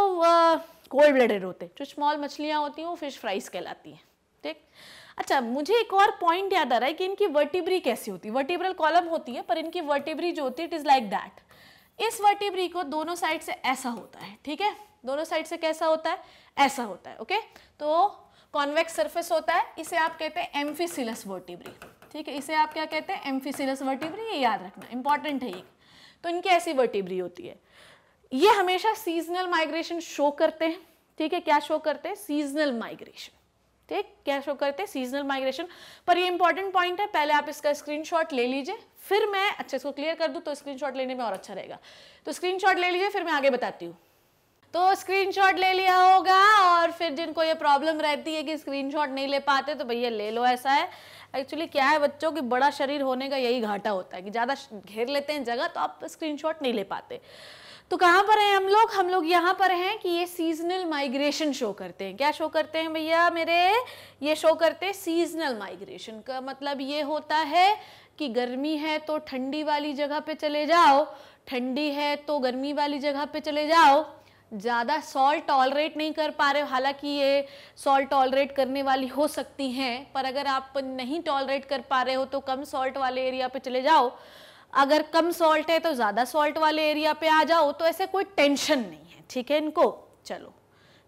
कोल्ड ब्लडेड होते हैं जो स्मॉल मछलियाँ होती हैं वो फिश फ्राइज कहलाती हैं ठीक अच्छा मुझे एक और पॉइंट याद आ रहा है कि इनकी वर्टिब्री कैसी होती है वर्टिब्रल कॉलम होती है पर इनकी वर्टिब्री जो होती है इट इज़ लाइक दैट इस वर्टिब्री को दोनों साइड से ऐसा होता है ठीक है दोनों साइड से कैसा होता है ऐसा होता है ओके तो कॉन्वेक्स सरफेस होता है इसे आप कहते हैं एम्फीसिलस वर्टिब्री ठीक है इसे आप क्या कहते हैं एम्फीसिलस वर्टिब्री ये याद रखना इंपॉर्टेंट है ये तो इनकी ऐसी वर्टिब्री होती है ये हमेशा सीजनल माइग्रेशन शो करते हैं ठीक है क्या शो करते हैं सीजनल माइग्रेशन ठीक क्या शो करते हैं सीजनल माइग्रेशन पर ये इंपॉर्टेंट पॉइंट है पहले आप इसका स्क्रीनशॉट ले लीजिए फिर मैं अच्छा इसको क्लियर कर दूँ तो स्क्रीनशॉट लेने में और अच्छा रहेगा तो स्क्रीनशॉट ले लीजिए फिर मैं आगे बताती हूँ तो स्क्रीनशॉट ले लिया होगा और फिर जिनको ये प्रॉब्लम रहती है कि स्क्रीनशॉट नहीं ले पाते तो भैया ले लो ऐसा है एक्चुअली क्या है बच्चों की बड़ा शरीर होने का यही घाटा होता है कि ज़्यादा घेर लेते हैं जगह तो आप स्क्रीनशॉट नहीं ले पाते तो कहाँ पर हैं हम लोग हम लोग यहाँ पर हैं कि ये सीजनल माइग्रेशन शो करते हैं क्या शो करते हैं भैया मेरे ये शो करते हैं सीजनल माइग्रेशन का मतलब ये होता है कि गर्मी है तो ठंडी वाली जगह पे चले जाओ ठंडी है तो गर्मी वाली जगह पे चले जाओ ज़्यादा सॉल्ट टॉलरेट नहीं कर पा रहे हो हालांकि ये सॉल्ट टॉलरेट करने वाली हो सकती हैं पर अगर आप नहीं टॉलरेट कर पा रहे हो तो कम सॉल्ट वाले एरिया पे चले जाओ अगर कम सॉल्ट है तो ज़्यादा सॉल्ट वाले एरिया पे आ जाओ तो ऐसे कोई टेंशन नहीं है ठीक है इनको चलो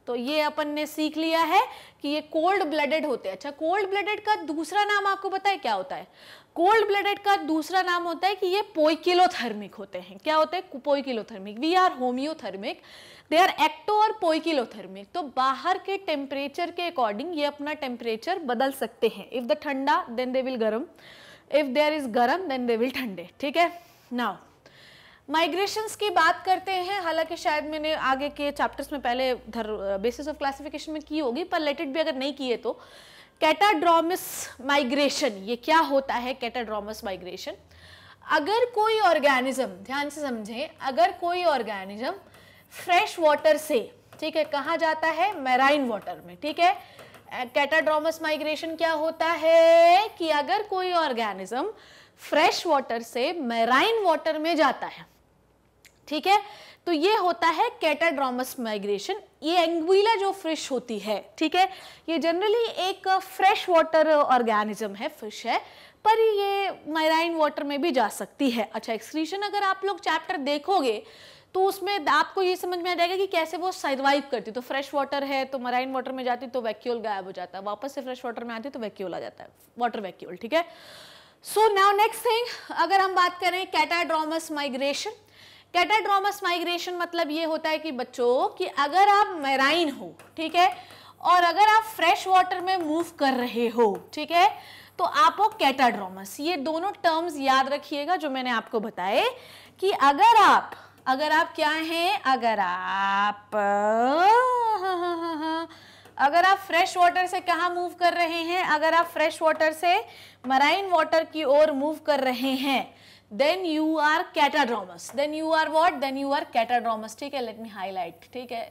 तो ये अपन ने सीख लिया है कि ये कोल्ड ब्लडेड होते हैं अच्छा कोल्ड ब्लडेड का दूसरा नाम आपको बताए क्या होता है कोल्ड ब्लडेड का दूसरा नाम होता है कि ये पोइकिलोथर्मिक होते हैं क्या होते हैं poikilothermic we are homeothermic they are ecto और पोइकिलोथर्मिक तो बाहर के टेम्परेचर के अकॉर्डिंग ये अपना टेम्परेचर बदल सकते हैं इफ़ द ठंडा देन दे विल गर्म इफ देयर इज गर्म देन दे विल ठंडे ठीक है नाउ माइग्रेशंस की बात करते हैं हालांकि शायद मैंने आगे के चैप्टर्स में पहले बेसिस ऑफ क्लासिफिकेशन में की होगी पर लेट भी अगर नहीं किए तो कैटाड्रोमस माइग्रेशन ये क्या होता है कैटाड्रोमस माइग्रेशन अगर कोई ऑर्गेनिज्म ध्यान से समझें अगर कोई ऑर्गेनिज्म फ्रेश वाटर से ठीक है कहाँ जाता है मैराइन वाटर में ठीक है कैटाड्रोमस माइग्रेशन क्या होता है कि अगर कोई ऑर्गेनिज्म फ्रेश वाटर से मैराइन वाटर में जाता है ठीक है तो ये होता है कैटाड्रोमस माइग्रेशन ये एंगुइला जो फिश होती है ठीक है ये जनरली एक फ्रेश वाटर ऑर्गेनिज्म है फिश है पर ये मैराइन वाटर में भी जा सकती है अच्छा एक्सक्रीशन अगर आप लोग चैप्टर देखोगे तो उसमें आपको ये समझ में आ जाएगा कि कैसे वो सर्वाइव करती तो फ्रेश वाटर है तो मराइन वाटर तो में जाती तो वैक्यूल गायब हो जाता है वापस से फ्रेश वाटर में आती तो वैक्यूल आ जाता है वाटर वैक्यूल ठीक है सो नाउ नेक्स्ट थिंग अगर हम बात करें कैटाड्रोमस माइग्रेशन कैटाड्रोमस माइग्रेशन मतलब ये होता है कि बच्चों कि अगर आप मैराइन हो ठीक है और अगर आप फ्रेश वाटर में मूव कर रहे हो ठीक है तो आप हो कैटाड्रोमस ये दोनों टर्म्स याद रखिएगा जो मैंने आपको बताए कि अगर आप अगर आप क्या हैं अगर आप अगर आप फ्रेश वाटर से कहाँ मूव कर रहे हैं अगर आप फ्रेश वाटर से मराइन वाटर की ओर मूव कर रहे हैं then you are catadromous then you are what then you are catadromous ठीक है लेट मी हाईलाइट ठीक है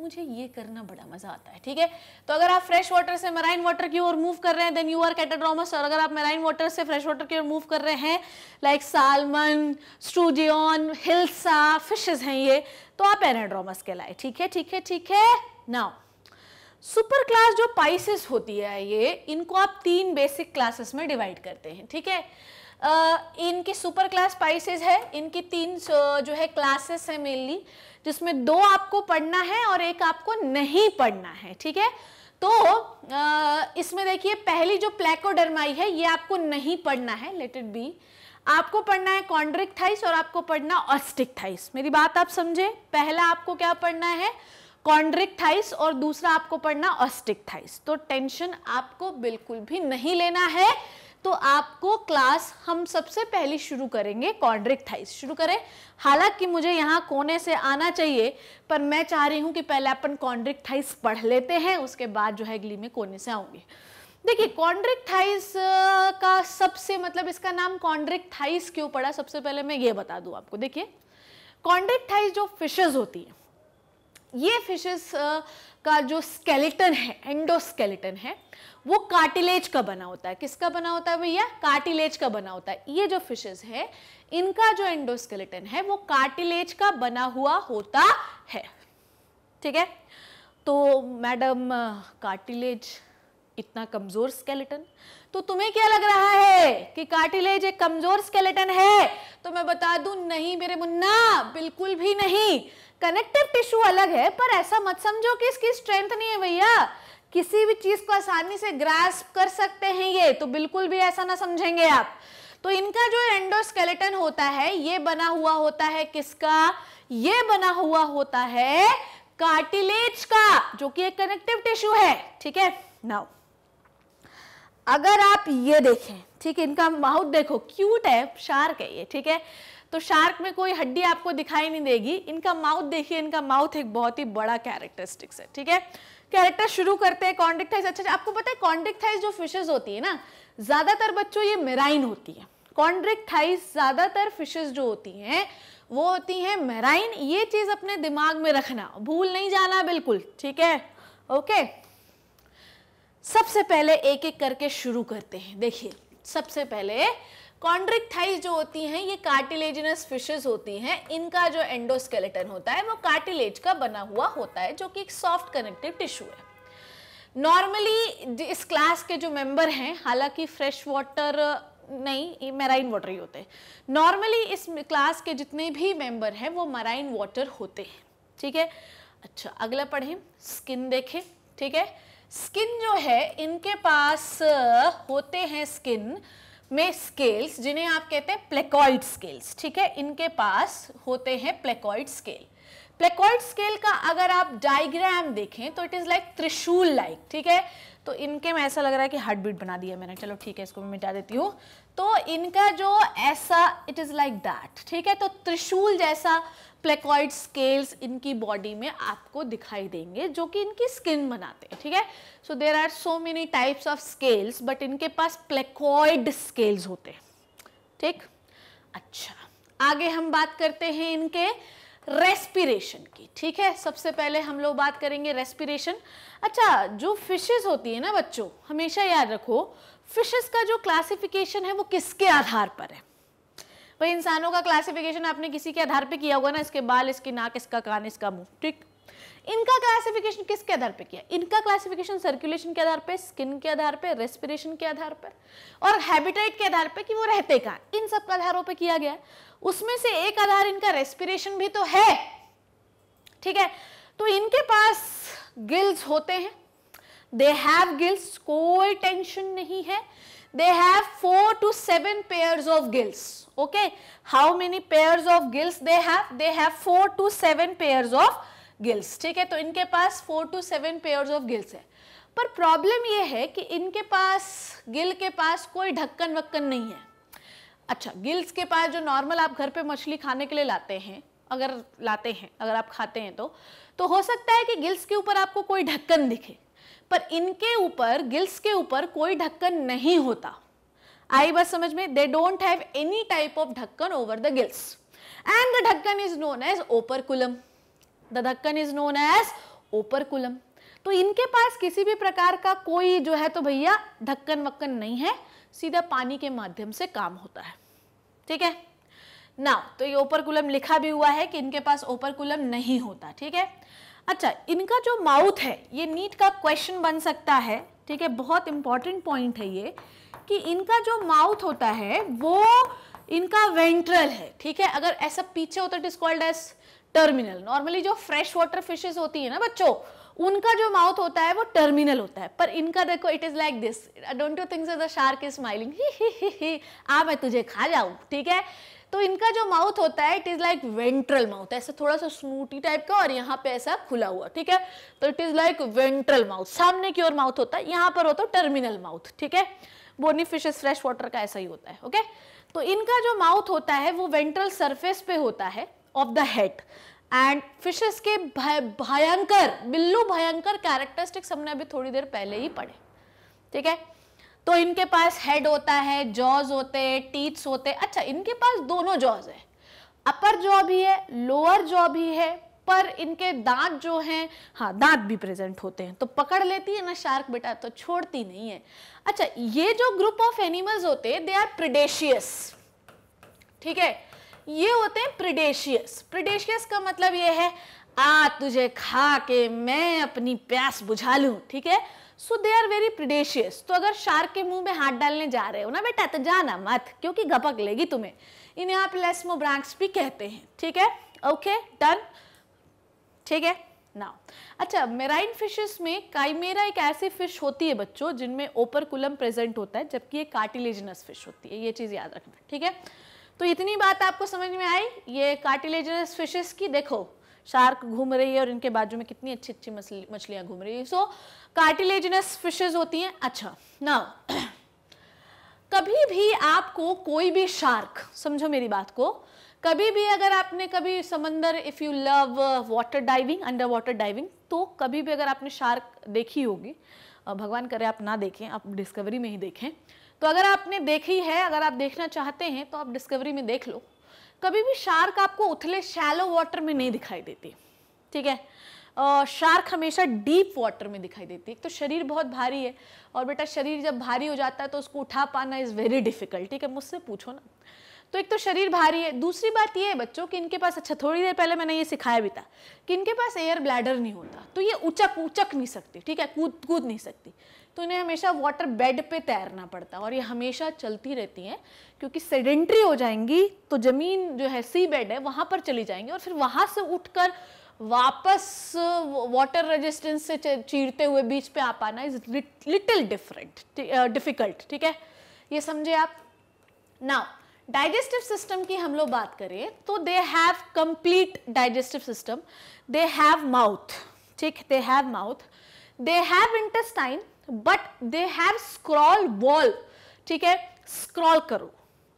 मुझे ये करना बड़ा मजा आता है ठीक है तो अगर आप फ्रेश वाटर से मराइन वाटर की ओर मूव कर रहे हैं देन यू आर कैटाड्रोमस और अगर आप मराइन वाटर से फ्रेश वाटर की ओर मूव कर रहे हैं like salmon sturgeon hilsa fishes हैं ये तो आप एनाड्रोमस कहलाए ठीक है ठीक है ठीक है ना सुपर क्लास जो पाइसिस होती है ये इनको आप तीन बेसिक क्लासेस में डिवाइड करते हैं ठीक है इनकी सुपर क्लास पाइसिस है इनकी तीन जो है क्लासेस है मेनली जिसमें दो आपको पढ़ना है और एक आपको नहीं पढ़ना है ठीक है तो इसमें देखिए पहली जो प्लेकोडर्माई है ये आपको नहीं पढ़ना है लेट इट बी आपको पढ़ना है कॉन्ड्रिक थाइस और आपको पढ़ना ऑस्टिक थाइस मेरी बात आप समझे पहला आपको क्या पढ़ना है कॉन्ड्रिक थाइस और दूसरा आपको पढ़ना ऑस्टिक थाइस तो टेंशन आपको बिल्कुल भी नहीं लेना है तो आपको क्लास हम सबसे पहले शुरू करेंगे थाइस शुरू करें हालांकि मुझे यहाँ कोने से आना चाहिए पर मैं चाह रही हूँ कि पहले अपन कॉन्ड्रिक थाइस पढ़ लेते हैं उसके बाद जो है अगली में कोने से आऊँगी देखिए थाइस का सबसे मतलब इसका नाम कॉन्ड्रिक थाइस क्यों पड़ा सबसे पहले मैं ये बता दूँ आपको देखिए थाइस जो फिशेज होती हैं ये फिशेस का जो स्केलेटन है एंडोस्केलेटन है वो कार्टिलेज का बना होता है किसका बना होता है भैया कार्टिलेज का बना होता है ये जो फिशेज है इनका जो एंडोस्केलेटन है वो कार्टिलेज का बना हुआ होता है ठीक है तो मैडम कार्टिलेज इतना कमजोर स्केलेटन तो तुम्हें क्या लग रहा है कि कार्टिलेज एक कमजोर स्केलेटन है तो मैं बता दू नहीं मेरे मुन्ना बिल्कुल भी नहीं कनेक्टिव टिश्यू अलग है पर ऐसा मत समझो कि इसकी स्ट्रेंथ नहीं है भैया किसी भी चीज को आसानी से ग्रास्प कर सकते हैं ये तो बिल्कुल भी ऐसा ना समझेंगे आप तो इनका जो एंडोस्केलेटन होता है ये बना हुआ होता है किसका ये बना हुआ होता है कार्टिलेज का जो कि एक कनेक्टिव टिश्यू है ठीक है नाउ अगर आप ये देखें ठीक है इनका माउथ देखो क्यूट है शार्क है ये ठीक है तो शार्क में कोई हड्डी आपको दिखाई नहीं देगी इनका माउथ देखिए इनका माउथ एक बहुत ही बड़ा कैरेक्टरिस्टिक्स है ठीक है कैरेक्टर शुरू करते हैं कॉन्डिक्टाइज अच्छा, अच्छा आपको पता है कॉन्डिक्टाइज जो फिशेज होती है ना ज़्यादातर बच्चों ये मेराइन होती है कॉन्ड्रिक्टाइज ज़्यादातर फिशेज जो होती हैं वो होती हैं मेराइन ये चीज़ अपने दिमाग में रखना भूल नहीं जाना बिल्कुल ठीक है ओके सबसे पहले एक एक करके शुरू करते हैं देखिए सबसे पहले कॉन्ड्रिकथाइज जो होती हैं ये कार्टिलेजिनस फिशेज होती हैं इनका जो एंडोस्केलेटन होता है वो कार्टिलेज का बना हुआ होता है जो कि एक सॉफ्ट कनेक्टिव टिश्यू है नॉर्मली इस क्लास के जो मेंबर हैं हालांकि फ्रेश वाटर नहीं मेराइन वाटर ही होते हैं नॉर्मली इस क्लास के जितने भी मेंबर हैं वो मराइन वाटर होते हैं ठीक है अच्छा अगला पढ़ें स्किन देखें ठीक है स्किन जो है इनके पास होते हैं स्किन में स्केल्स जिन्हें आप कहते हैं प्लेकॉइड स्केल्स ठीक है इनके पास होते हैं प्लेकॉइड स्केल प्लेकॉइड स्केल का अगर आप डायग्राम देखें तो it is like trishul like ठीक है तो इनके में ऐसा लग रहा है कि हार्ट बीट बना दिया मैंने चलो ठीक है इसको मैं मिटा देती हूँ तो इनका जो ऐसा इट इज़ लाइक दैट ठीक है तो त्रिशूल जैसा प्लेकॉइड स्केल्स इनकी बॉडी में आपको दिखाई देंगे जो कि इनकी स्किन बनाते हैं ठीक है so there are so many types of scales but इनके पास प्लेकॉइड स्केल्स होते हैं ठीक अच्छा आगे हम बात करते हैं इनके रेस्पिरेशन की ठीक है सबसे पहले हम लोग बात करेंगे रेस्पिरेशन अच्छा जो फिशेस होती है ना बच्चों हमेशा याद रखो फिशेस का जो क्लासिफिकेशन है वो किसके आधार पर है तो इंसानों का क्लासिफिकेशन आपने किसी के आधार पे किया होगा ना इसके बाल इसकी नाक इसका कान इसका मुंह ठीक इनका क्लासिफिकेशन किसके आधार पे किया इनका क्लासिफिकेशन सर्कुलेशन के आधार पे स्किन के आधार पे रेस्पिरेशन के आधार पर और हैबिटेट के आधार पे कि वो रहते कहाँ इन सब आधारों पे किया गया उसमें से एक आधार इनका रेस्पिरेशन भी तो है ठीक है तो इनके पास गिल्स होते हैं दे हैव गिल्स कोई टेंशन नहीं है they have 4 to 7 pairs of gills. Okay. How many pairs of gills they have? They have 4 to 7 pairs of gills ठीक है तो इनके पास four two seven pairs of gills है पर प्रॉब्लम ये है कि इनके पास गिल के पास कोई ढक्कन वक्कन नहीं है अच्छा गिल्स के पास जो नॉर्मल आप घर पे मछली खाने के लिए लाते हैं अगर लाते हैं अगर आप खाते हैं तो तो हो सकता है कि गिल्स के ऊपर आपको कोई ढक्कन दिखे पर इनके ऊपर गिल्स के ऊपर कोई ढक्कन नहीं होता आई बस समझ में they don't have any type of dhakkan over the gills and the dhakkan is known as operculum the dhakkan is known as operculum तो इनके पास किसी भी प्रकार का कोई जो है तो भैया ढक्कन वक्कन नहीं है सीधा पानी के माध्यम से काम होता है ठीक है ना तो ये ओपरकुलम लिखा भी हुआ है कि इनके पास ओपरकुलम नहीं होता ठीक है अच्छा इनका जो माउथ है ये नीट का क्वेश्चन बन सकता है ठीक है बहुत इंपॉर्टेंट पॉइंट है ये कि इनका जो माउथ होता है वो इनका वेंट्रल है ठीक है अगर ऐसा पीछे होता है it is called as terminal normally जो फ्रेश वाटर फिशेज होती है ना बच्चों उनका जो माउथ होता है वो टर्मिनल होता है पर इनका देखो it is like this don't you think the shark is smiling ही आ मैं तुझे खा जाऊँ ठीक है तो इनका जो माउथ होता है it is like ventral mouth ऐसा थोड़ा सा स्नूटी टाइप का और यहाँ पे ऐसा खुला हुआ ठीक है तो it is like ventral mouth सामने की ओर माउथ होता है यहाँ पर होता है टर्मिनल माउथ ठीक है बोनी फिशेस फ्रेश वाटर का ऐसा ही होता है ओके तो इनका जो माउथ होता है वो वेंट्रल सरफेस पे होता है of the head and fishes के भयंकर बिल्लू भयंकर कैरेक्टरिस्टिक्स हमने अभी थोड़ी देर पहले ही पढ़े ठीक है तो इनके पास हेड होता है जॉज होते हैं टीथ्स होते हैं अच्छा इनके पास दोनों जॉज है अपर जॉ भी है लोअर जॉ भी है पर इनके दांत जो हैं हाँ दांत भी प्रेजेंट होते हैं तो पकड़ लेती है ना शार्क बेटा तो छोड़ती नहीं है अच्छा ये जो ग्रुप ऑफ एनिमल्स होते हैं दे आर प्रिडेशियस ठीक है ये होते हैं प्रिडेशियस प्रिडेशियस का मतलब ये है आ तुझे खा के मैं अपनी प्यास बुझा लू ठीक है so they are very predacious तो अगर शार्क के मुंह में हाथ डालने जा रहे हो ना बेटा तो जाना मत क्योंकि घपक लेगी तुम्हें इन्हें आप लेस्मो ब्रांक्स भी कहते हैं ठीक है ओके डन ठीक है ना अच्छा मेराइन फिशेस में काइमेरा एक ऐसी फिश होती है बच्चों जिनमें ओपरकुलम प्रेजेंट होता है जबकि ये कार्टिलेजनस फिश होती है ये चीज़ याद रखना ठीक है तो इतनी बात आपको समझ में आई ये कार्टिलेजनस फिशेस की देखो शार्क घूम रही है और इनके बाजू में कितनी अच्छी अच्छी मछलियां घूम रही है सो कार्टिलेजनस फिशेज होती हैं अच्छा ना कभी भी आपको कोई भी शार्क समझो मेरी बात को कभी भी अगर आपने कभी समंदर if you love water diving under water diving तो कभी भी अगर आपने शार्क देखी होगी भगवान करे आप ना देखें आप डिस्कवरी में ही देखें तो अगर आपने देखी है अगर आप देखना चाहते हैं तो आप डिस्कवरी में देख लो कभी भी शार्क आपको उथले शैलो वाटर में नहीं दिखाई देती ठीक है शार्क हमेशा डीप वाटर में दिखाई देती है एक तो शरीर बहुत भारी है और बेटा शरीर जब भारी हो जाता है तो उसको उठा पाना इज़ वेरी डिफिकल्ट ठीक है मुझसे पूछो ना तो एक तो शरीर भारी है दूसरी बात ये है बच्चों कि इनके पास अच्छा थोड़ी देर पहले मैंने ये सिखाया भी था कि इनके पास एयर ब्लैडर नहीं होता तो ये उचक उचक नहीं सकती ठीक है कूद कूद नहीं सकती तो इन्हें हमेशा वाटर बेड पे तैरना पड़ता है और ये हमेशा चलती रहती हैं क्योंकि सेडेंट्री हो जाएंगी तो ज़मीन जो है सी बेड है वहाँ पर चली जाएंगी और फिर वहाँ से उठकर वापस वाटर रेजिस्टेंस से चीरते हुए बीच पे आ पाना इज लिटिल डिफरेंट डिफ़िकल्ट ठीक है ये समझे आप नाउ डाइजेस्टिव सिस्टम की हम लोग बात करें तो they have complete digestive system they have mouth ठीक they have mouth they have intestine but they have scroll valve ठीक है स्क्रॉल करो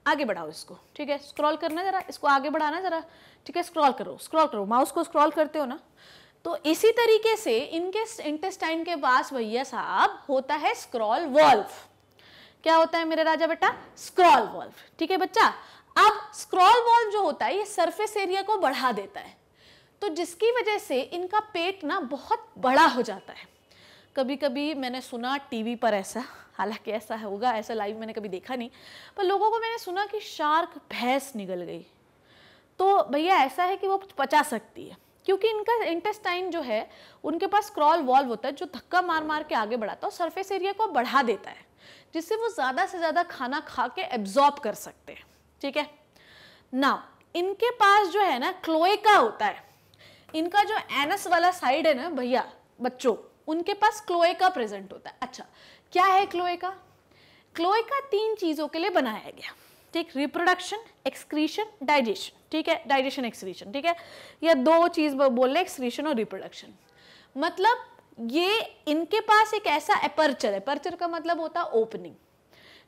आगे बढ़ाओ इसको ठीक है स्क्रॉल करना ज़रा इसको आगे बढ़ाना ज़रा ठीक है स्क्रॉल करो स्क्रॉल करो माउस को स्क्रॉल करते हो ना तो इसी तरीके से इनके इंटेस्टाइन के पास भैया साहब होता है स्क्रॉल वॉल्व क्या होता है मेरे राजा बेटा स्क्रॉल वॉल्व ठीक है बच्चा अब स्क्रॉल वॉल्व जो होता है ये सरफेस एरिया को बढ़ा देता है तो जिसकी वजह से इनका पेट ना बहुत बड़ा हो जाता है कभी कभी मैंने सुना टीवी पर ऐसा हालांकि ऐसा होगा ऐसा लाइव मैंने कभी देखा नहीं पर लोगों को मैंने सुना कि शार्क भैंस निकल गई तो भैया ऐसा है कि वो पचा सकती है क्योंकि इनका इंटेस्टाइन जो है उनके पास क्रॉल वॉल्व होता है जो धक्का मार मार के आगे बढ़ाता है और सरफेस एरिया को बढ़ा देता है जिससे वो ज़्यादा से ज़्यादा खाना खा के एब्जॉर्ब कर सकते हैं ठीक है ना इनके पास जो है ना क्लोएका होता है इनका जो एनस वाला साइड है ना भैया बच्चों उनके पास क्लोएका प्रेजेंट होता है अच्छा क्या है क्लोएका क्लोएका तीन चीज़ों के लिए बनाया गया ठीक रिप्रोडक्शन एक्सक्रीशन डाइजेशन ठीक है डाइजेशन एक्सक्रीशन ठीक है या दो चीज़ बोल रहे एक्सक्रीशन और रिप्रोडक्शन मतलब ये इनके पास एक ऐसा अपर्चर है अपर्चर का मतलब होता है ओपनिंग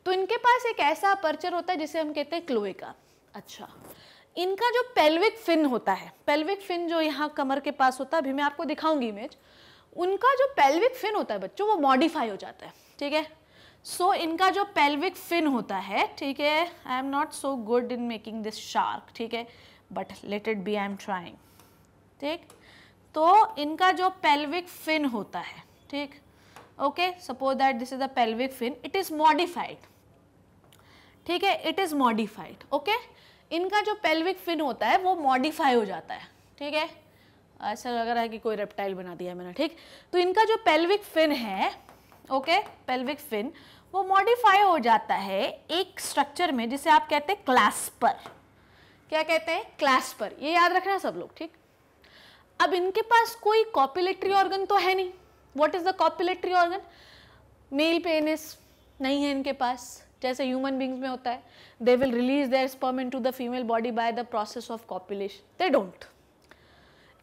तो इनके पास एक ऐसा अपर्चर होता है जिसे हम कहते हैं क्लोएका अच्छा इनका जो पेल्विक फिन होता है पेल्विक फिन जो यहाँ कमर के पास होता है अभी मैं आपको दिखाऊंगी इमेज उनका जो पेल्विक फिन होता है बच्चों वो मॉडिफाई हो जाता है ठीक है सो इनका जो पेल्विक फिन होता है ठीक है I am not so good in making this shark ठीक है but let it be I am trying ठीक तो इनका जो पेल्विक फिन होता है ठीक okay suppose that this is the pelvic fin it is modified ठीक है इट इज़ मॉडिफाइड ओके इनका जो पेल्विक फिन होता है वो मॉडिफाई हो जाता है ठीक है ऐसा लग रहा है कि कोई रेप्टाइल बना दिया है मैंने ठीक तो इनका जो पेल्विक फिन है ओके पेल्विक फिन वो मॉडिफाई हो जाता है एक स्ट्रक्चर में जिसे आप कहते हैं क्लास्पर क्या कहते हैं क्लास्पर ये याद रखना सब लोग ठीक अब इनके पास कोई कॉपिलेटरी ऑर्गन तो है नहीं what is the copulatory organ male penis नहीं है इनके पास जैसे ह्यूमन बींग्स में होता है they will release their sperm in to the female body by the process of copulation they don't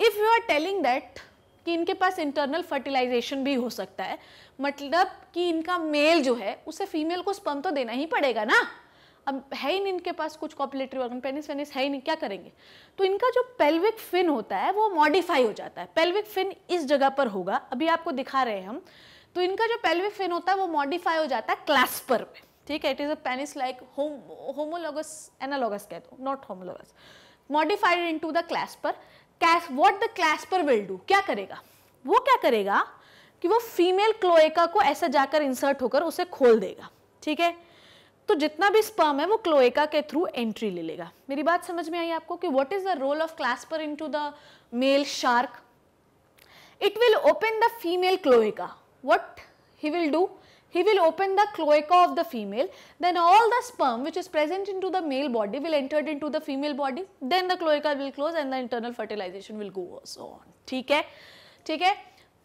if you are telling that कि इनके पास internal fertilisation भी हो सकता है मतलब कि इनका मेल जो है उसे फीमेल को स्पम तो देना ही पड़ेगा ना अब है ही नहीं इनके पास कुछ कॉपुलेटरी ऑर्गन पेनिस वेनिस है ही नहीं क्या करेंगे तो इनका जो पेल्विक फिन होता है वो मॉडिफाई हो जाता है पेल्विक फिन इस जगह पर होगा अभी आपको दिखा रहे हैं हम तो इनका जो पेल्विक फिन होता है वो मॉडिफाई हो जाता है क्लास्पर में ठीक है it is a penis like homologous analogous कह दो not homologous modified in to the clasper what the clasper will do क्या करेगा वो क्या करेगा कि वो फीमेल क्लोएका को ऐसा जाकर इंसर्ट होकर उसे खोल देगा ठीक है तो जितना भी स्पर्म है वो क्लोएका के थ्रू एंट्री ले लेगा मेरी बात समझ में आई आपको कि what is the role of clasper into the male shark it will open the female cloaca what he will do he will open the cloaca of the female then all the sperm which is present into the male body will enter into the female body then the cloaca will close and the internal fertilization will go so on theek hai theek hai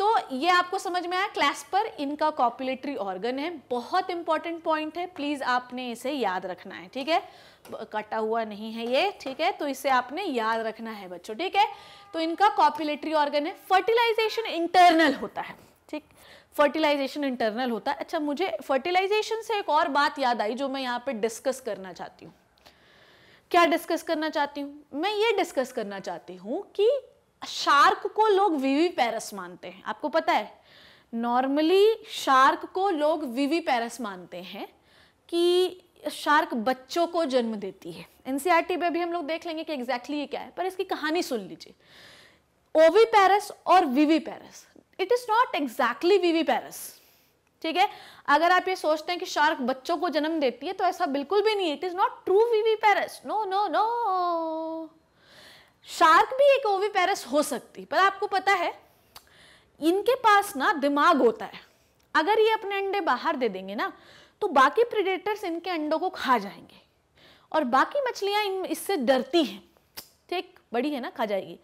तो ये आपको समझ में आया clasper इनका copulatory organ है बहुत important point है प्लीज़ आपने इसे याद रखना है ठीक है कटा हुआ नहीं है ये ठीक है तो इसे आपने याद रखना है बच्चों ठीक है तो इनका कॉपुलेटरी ऑर्गन है फर्टिलाइजेशन इंटरनल होता है फर्टिलाइजेशन इंटरनल होता है अच्छा मुझे फर्टिलाइजेशन से एक और बात याद आई जो मैं यहाँ पे डिस्कस करना चाहती हूँ क्या डिस्कस करना चाहती हूँ मैं ये डिस्कस करना चाहती हूँ कि शार्क को लोग वीवी पैरस मानते हैं आपको पता है नॉर्मली शार्क को लोग वीवी पैरस मानते हैं कि शार्क बच्चों को जन्म देती है एनसीईआरटी में e भी हम लोग देख लेंगे कि एग्जैक्टली exactly ये क्या है पर इसकी कहानी सुन लीजिए ओवी पैरस और viviparous it is not exactly वीवी पैरस ठीक है अगर आप ये सोचते हैं कि शार्क बच्चों को जन्म देती है तो ऐसा बिल्कुल भी नहीं it is not true viviparous no no no shark भी एक ओवी पैरस हो सकती पर आपको पता है इनके पास ना दिमाग होता है अगर ये अपने अंडे बाहर दे देंगे ना तो बाकी प्रिडेटर्स इनके अंडों को खा जाएंगे और बाकी मछलियां इससे डरती हैं ठीक बड़ी है ना खा जाएगी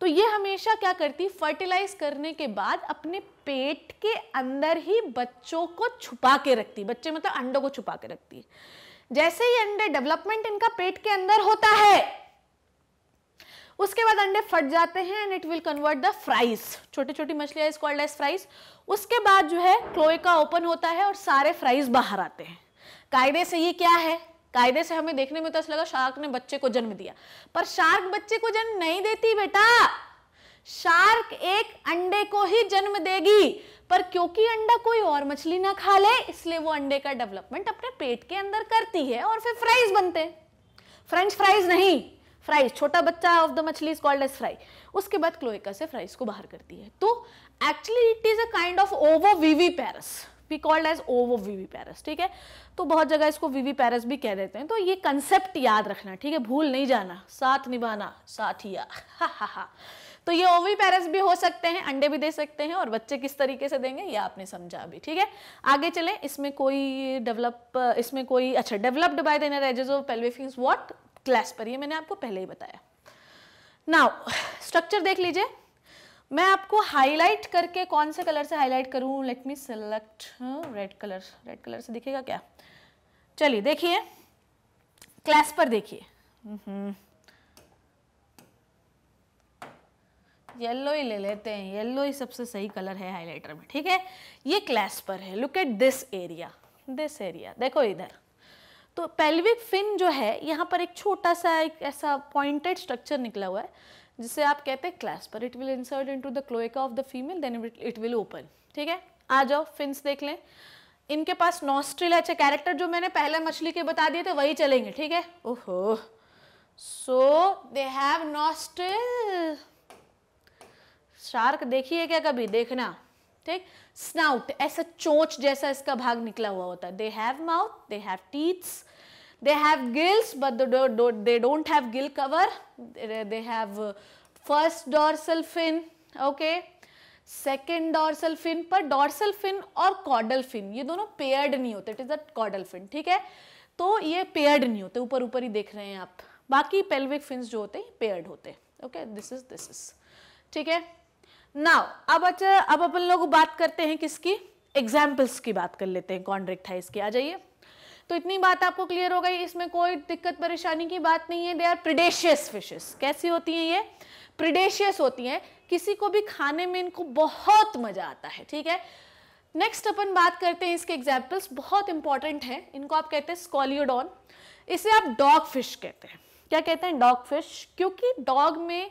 तो ये हमेशा क्या करती फर्टिलाइज करने के बाद अपने पेट के अंदर ही बच्चों को छुपा के रखती बच्चे मतलब अंडों को छुपा के रखती जैसे ही अंडे डेवलपमेंट इनका पेट के अंदर होता है उसके बाद अंडे फट जाते हैं and it will convert the fries छोटी छोटी मछलियां इज कॉल्ड एज फ्राइज उसके बाद जो है क्लोए का ओपन होता है और सारे फ्राइज बाहर आते हैं कायदे से ये क्या है कायदे से हमें देखने में तो ऐसा लगा शार्क ने बच्चे को जन्म दिया पर शार्क बच्चे को जन्म नहीं देती बेटा शार्क एक अंडे को ही जन्म देगी पर क्योंकि अंडा कोई और मछली ना खा ले इसलिए वो अंडे का डेवलपमेंट अपने पेट के अंदर करती है और फिर फ्राइज बनते हैं फ्रेंच फ्राइज नहीं फ्राइज छोटा बच्चा ऑफ द मछली इज कॉल्ड एज फ्राई उसके बाद क्लोएका से फ्राइज को बाहर करती है तो actually it is a kind of ovoviviparous be called as वीवी पैरस ठीक है तो बहुत जगह इसको वीवी पैरस भी कह देते हैं तो ये कंसेप्ट याद रखना ठीक है भूल नहीं जाना साथ निभाना साथिया हा हा हा तो ये ओवी पैरस भी हो सकते हैं अंडे भी दे सकते हैं और बच्चे किस तरीके से देंगे ये आपने समझा अभी ठीक है आगे चले इसमें कोई डेवलप इसमें कोई अच्छा डेवलप्ड बाय देना inner edges of pelvic fins what class पर ये मैंने आपको पहले ही बताया नाउ स्ट्रक्चर देख लीजिए मैं आपको हाईलाइट करके कौन से कलर से हाईलाइट करूं let me select red colour red colour से दिखेगा क्या चलिए देखिए क्लास पर देखिए येलो हम्म। ही ले लेते हैं येलो ही सबसे सही कलर है हाईलाइटर में ठीक है ये क्लास पर है look at this area this area देखो इधर तो पेल्विक फिन जो है यहाँ पर एक छोटा सा एक ऐसा पॉइंटेड स्ट्रक्चर निकला हुआ है जिसे आप कहते हैं clasper it will insert in to the cloaca of the female then it will open ठीक है आ जाओ फिन्स देख लें इनके पास नॉस्ट्रिल है अच्छा कैरेक्टर जो मैंने पहले मछली के बता दिए थे वही चलेंगे ठीक है ओहो so they have nostril shark देखिए क्या कभी देखना ठीक स्नाउट ऐसा चोंच जैसा इसका भाग निकला हुआ होता है they have mouth they have teeths They have gills but they don't have gill cover. They have uh, first dorsal fin, okay. Second dorsal fin पर डॉर्सल फिन और कॉडल फिन ये दोनों पेयर्ड नहीं होते it is the caudal fin ठीक है तो ये पेयर्ड नहीं होते ऊपर ऊपर ही देख रहे हैं आप बाकी पेल्विक फिन जो होते हैं पेयर्ड होते okay this is this is ठीक है नाउ अब अच्छा अब अपन लोग बात करते हैं किसकी एग्जाम्पल्स की बात कर लेते हैं कॉन्ड्रेक्टाइज इसकी आ जाइए तो इतनी बात आपको क्लियर हो गई इसमें कोई दिक्कत परेशानी की बात नहीं है दे आर प्रिडेशियस फिशेस कैसी होती हैं ये प्रिडेशियस होती हैं किसी को भी खाने में इनको बहुत मज़ा आता है ठीक है नेक्स्ट अपन बात करते हैं इसके एग्जाम्पल्स बहुत इंपॉर्टेंट हैं इनको आप कहते हैं स्कॉलियोडॉन इसे आप डॉग फिश कहते हैं क्या कहते हैं डॉग फिश क्योंकि डॉग में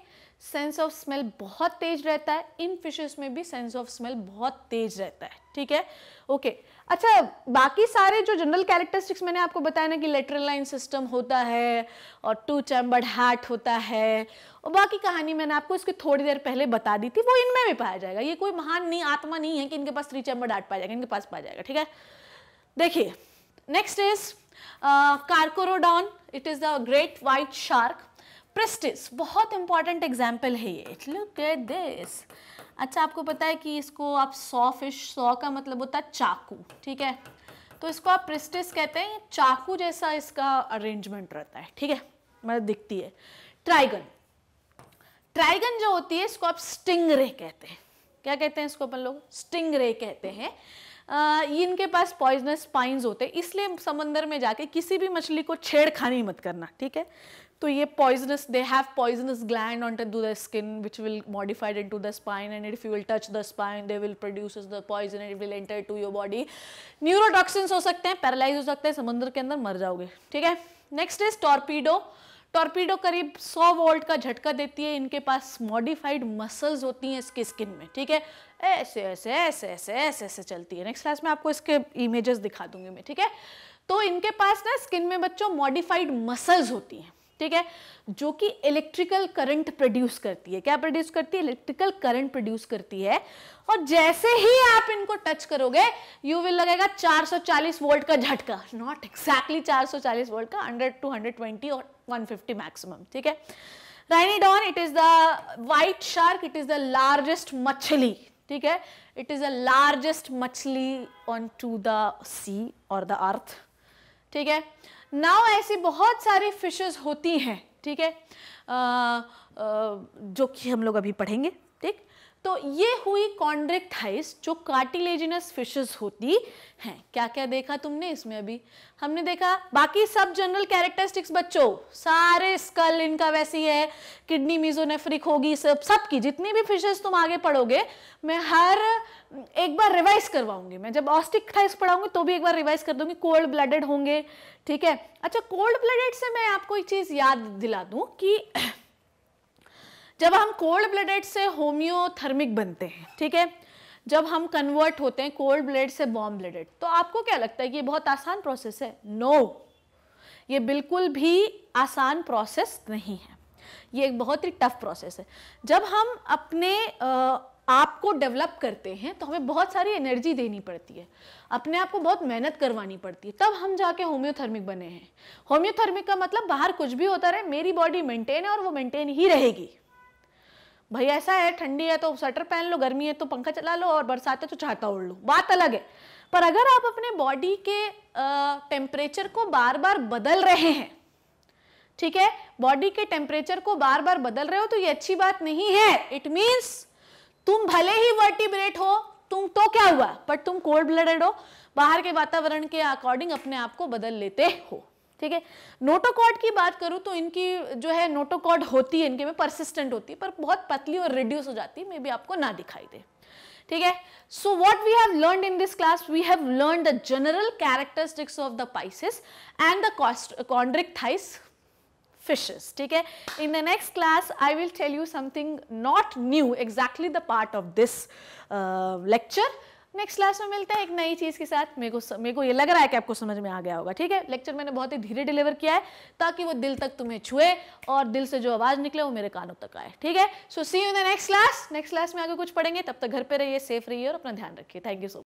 सेंस ऑफ स्मेल बहुत तेज रहता है इन फिशेस में भी सेंस ऑफ स्मेल बहुत तेज रहता है ठीक है ओके okay. अच्छा बाकी सारे जो जनरल कैरेक्टरिस्टिक्स मैंने आपको बताया ना कि लेटरल लाइन सिस्टम होता है और टू चैम्बर्ड हार्ट होता है और बाकी कहानी मैंने आपको इसके थोड़ी देर पहले बता दी थी वो इनमें भी पाया जाएगा ये कोई महान नहीं आत्मा नहीं है कि इनके पास थ्री चैम्बर्ड हार्ट पाया जाएगा इनके पास पाया जाएगा ठीक है देखिए next is carcharodon it is the great white shark Pristis बहुत इंपॉर्टेंट एग्जाम्पल है ये लुक एट दिस अच्छा आपको पता है कि इसको आप सौ फिश सौ का मतलब होता है चाकू ठीक है तो इसको आप प्रिस्टिस कहते हैं चाकू जैसा इसका अरेंजमेंट रहता है ठीक है मतलब दिखती है ट्राइगन ट्राइगन जो होती है इसको आप स्टिंग रे कहते हैं क्या कहते हैं इसको अपन लोग स्टिंग रे कहते हैं इनके पास पॉइजनस स्पाइंस होते हैं इसलिए समंदर में जाके किसी भी मछली को छेड़खानी मत करना ठीक है तो ये poisonous they have poisonous gland on to the skin which will modified in to the spine and if you will touch the spine they will produce the poison and will enter to your body neurotoxins हो सकते हैं paralyse हो सकते हैं समंदर के अंदर मर जाओगे ठीक है नेक्स्ट इज टॉर्पीडो टॉर्पीडो करीब 100 वोल्ट का झटका देती है इनके पास मॉडिफाइड मसल्स होती हैं इसकी स्किन में ठीक है ऐसे ऐसे ऐसे ऐसे ऐसे ऐसे चलती है नेक्स्ट क्लास में आपको इसके इमेजेस दिखा दूंगी मैं ठीक है तो इनके पास ना स्किन में बच्चों मॉडिफाइड मसल्स होती हैं ठीक है जो कि इलेक्ट्रिकल करंट प्रोड्यूस करती है क्या प्रोड्यूस करती है इलेक्ट्रिकल करंट प्रोड्यूस करती है और जैसे ही आप इनको टच करोगे यू विल लगेगा 440 वोल्ट का झटका नॉट एक्सैक्टली 440 वोल्ट का 100 टू 120 और 150 मैक्सिमम ठीक है Rhincodon it is the white shark it is the largest मछली ठीक है इट इज़ अ लार्जेस्ट मछली ऑन टू द सी और द अर्थ ठीक है नाव ऐसी बहुत सारी फिशेज होती हैं ठीक है आ, आ, जो कि हम लोग अभी पढ़ेंगे तो ये हुई कॉन्ड्रेक्टाइज जो कार्टिलेजिनस फिशेस होती हैं क्या क्या देखा तुमने इसमें अभी हमने देखा बाकी सब जनरल कैरेक्टरिस्टिक्स बच्चों सारे स्कल इनका वैसी है किडनी मीजोनेफ्रिक होगी सब सबकी जितनी भी फिशेस तुम आगे पढ़ोगे मैं हर एक बार रिवाइज करवाऊंगी मैं जब ऑस्टिक थाइस पढ़ाऊंगी तो भी एक बार रिवाइज कर दूंगी कोल्ड ब्लडेड होंगे ठीक है अच्छा कोल्ड ब्लडेड से मैं आपको एक चीज़ याद दिला दूँ कि जब हम कोल्ड ब्लडेड से होम्योथर्मिक बनते हैं ठीक है जब हम कन्वर्ट होते हैं कोल्ड ब्लड से बॉम ब्लडेड तो आपको क्या लगता है कि ये बहुत आसान प्रोसेस है नो no. ये बिल्कुल भी आसान प्रोसेस नहीं है ये एक बहुत ही टफ प्रोसेस है जब हम अपने आप को डेवलप करते हैं तो हमें बहुत सारी एनर्जी देनी पड़ती है अपने आप को बहुत मेहनत करवानी पड़ती है तब हम जाके होम्योथर्मिक बने हैं होम्योथर्मिक का मतलब बाहर कुछ भी होता रहे मेरी बॉडी मेंटेन है और वो मेंटेन ही रहेगी भाई ऐसा है ठंडी है तो स्वेटर पहन लो गर्मी है तो पंखा चला लो और बरसात है तो छाता ओढ़ लो बात अलग है पर अगर आप अपने बॉडी के टेम्परेचर को बार बार बदल रहे हैं ठीक है बॉडी के टेम्परेचर को बार बार बदल रहे हो तो ये अच्छी बात नहीं है इट मीन्स तुम भले ही वर्टिब्रेट हो तुम तो क्या हुआ बट तुम कोल्ड ब्लडेड हो बाहर के वातावरण के अकॉर्डिंग अपने आप को बदल लेते हो ठीक है नोटोकॉड की बात करूँ तो इनकी जो है नोटोकॉड होती है इनके में परसिस्टेंट होती है पर बहुत पतली और रिड्यूस हो जाती है मे बी आपको ना दिखाई दे ठीक है so what we have learn in this class we have learn the general characteristics of the pisces and chondric chondrichthyes fishes ठीक है in the next class i will tell you something not new exactly the part of this uh, lecture next class में मिलते हैं एक नई चीज़ के साथ मेरे को मेरे को ये लग रहा है कि आपको समझ में आ गया होगा ठीक है लेक्चर मैंने बहुत ही धीरे डिलीवर किया है ताकि वो दिल तक तुम्हें छुए और दिल से जो आवाज़ निकले वो मेरे कानों तक आए ठीक है so see you in the next class next class में आगे कुछ पढ़ेंगे तब तक घर पर रहिए सेफ रहिए और अपना ध्यान रखिए थैंक यू सो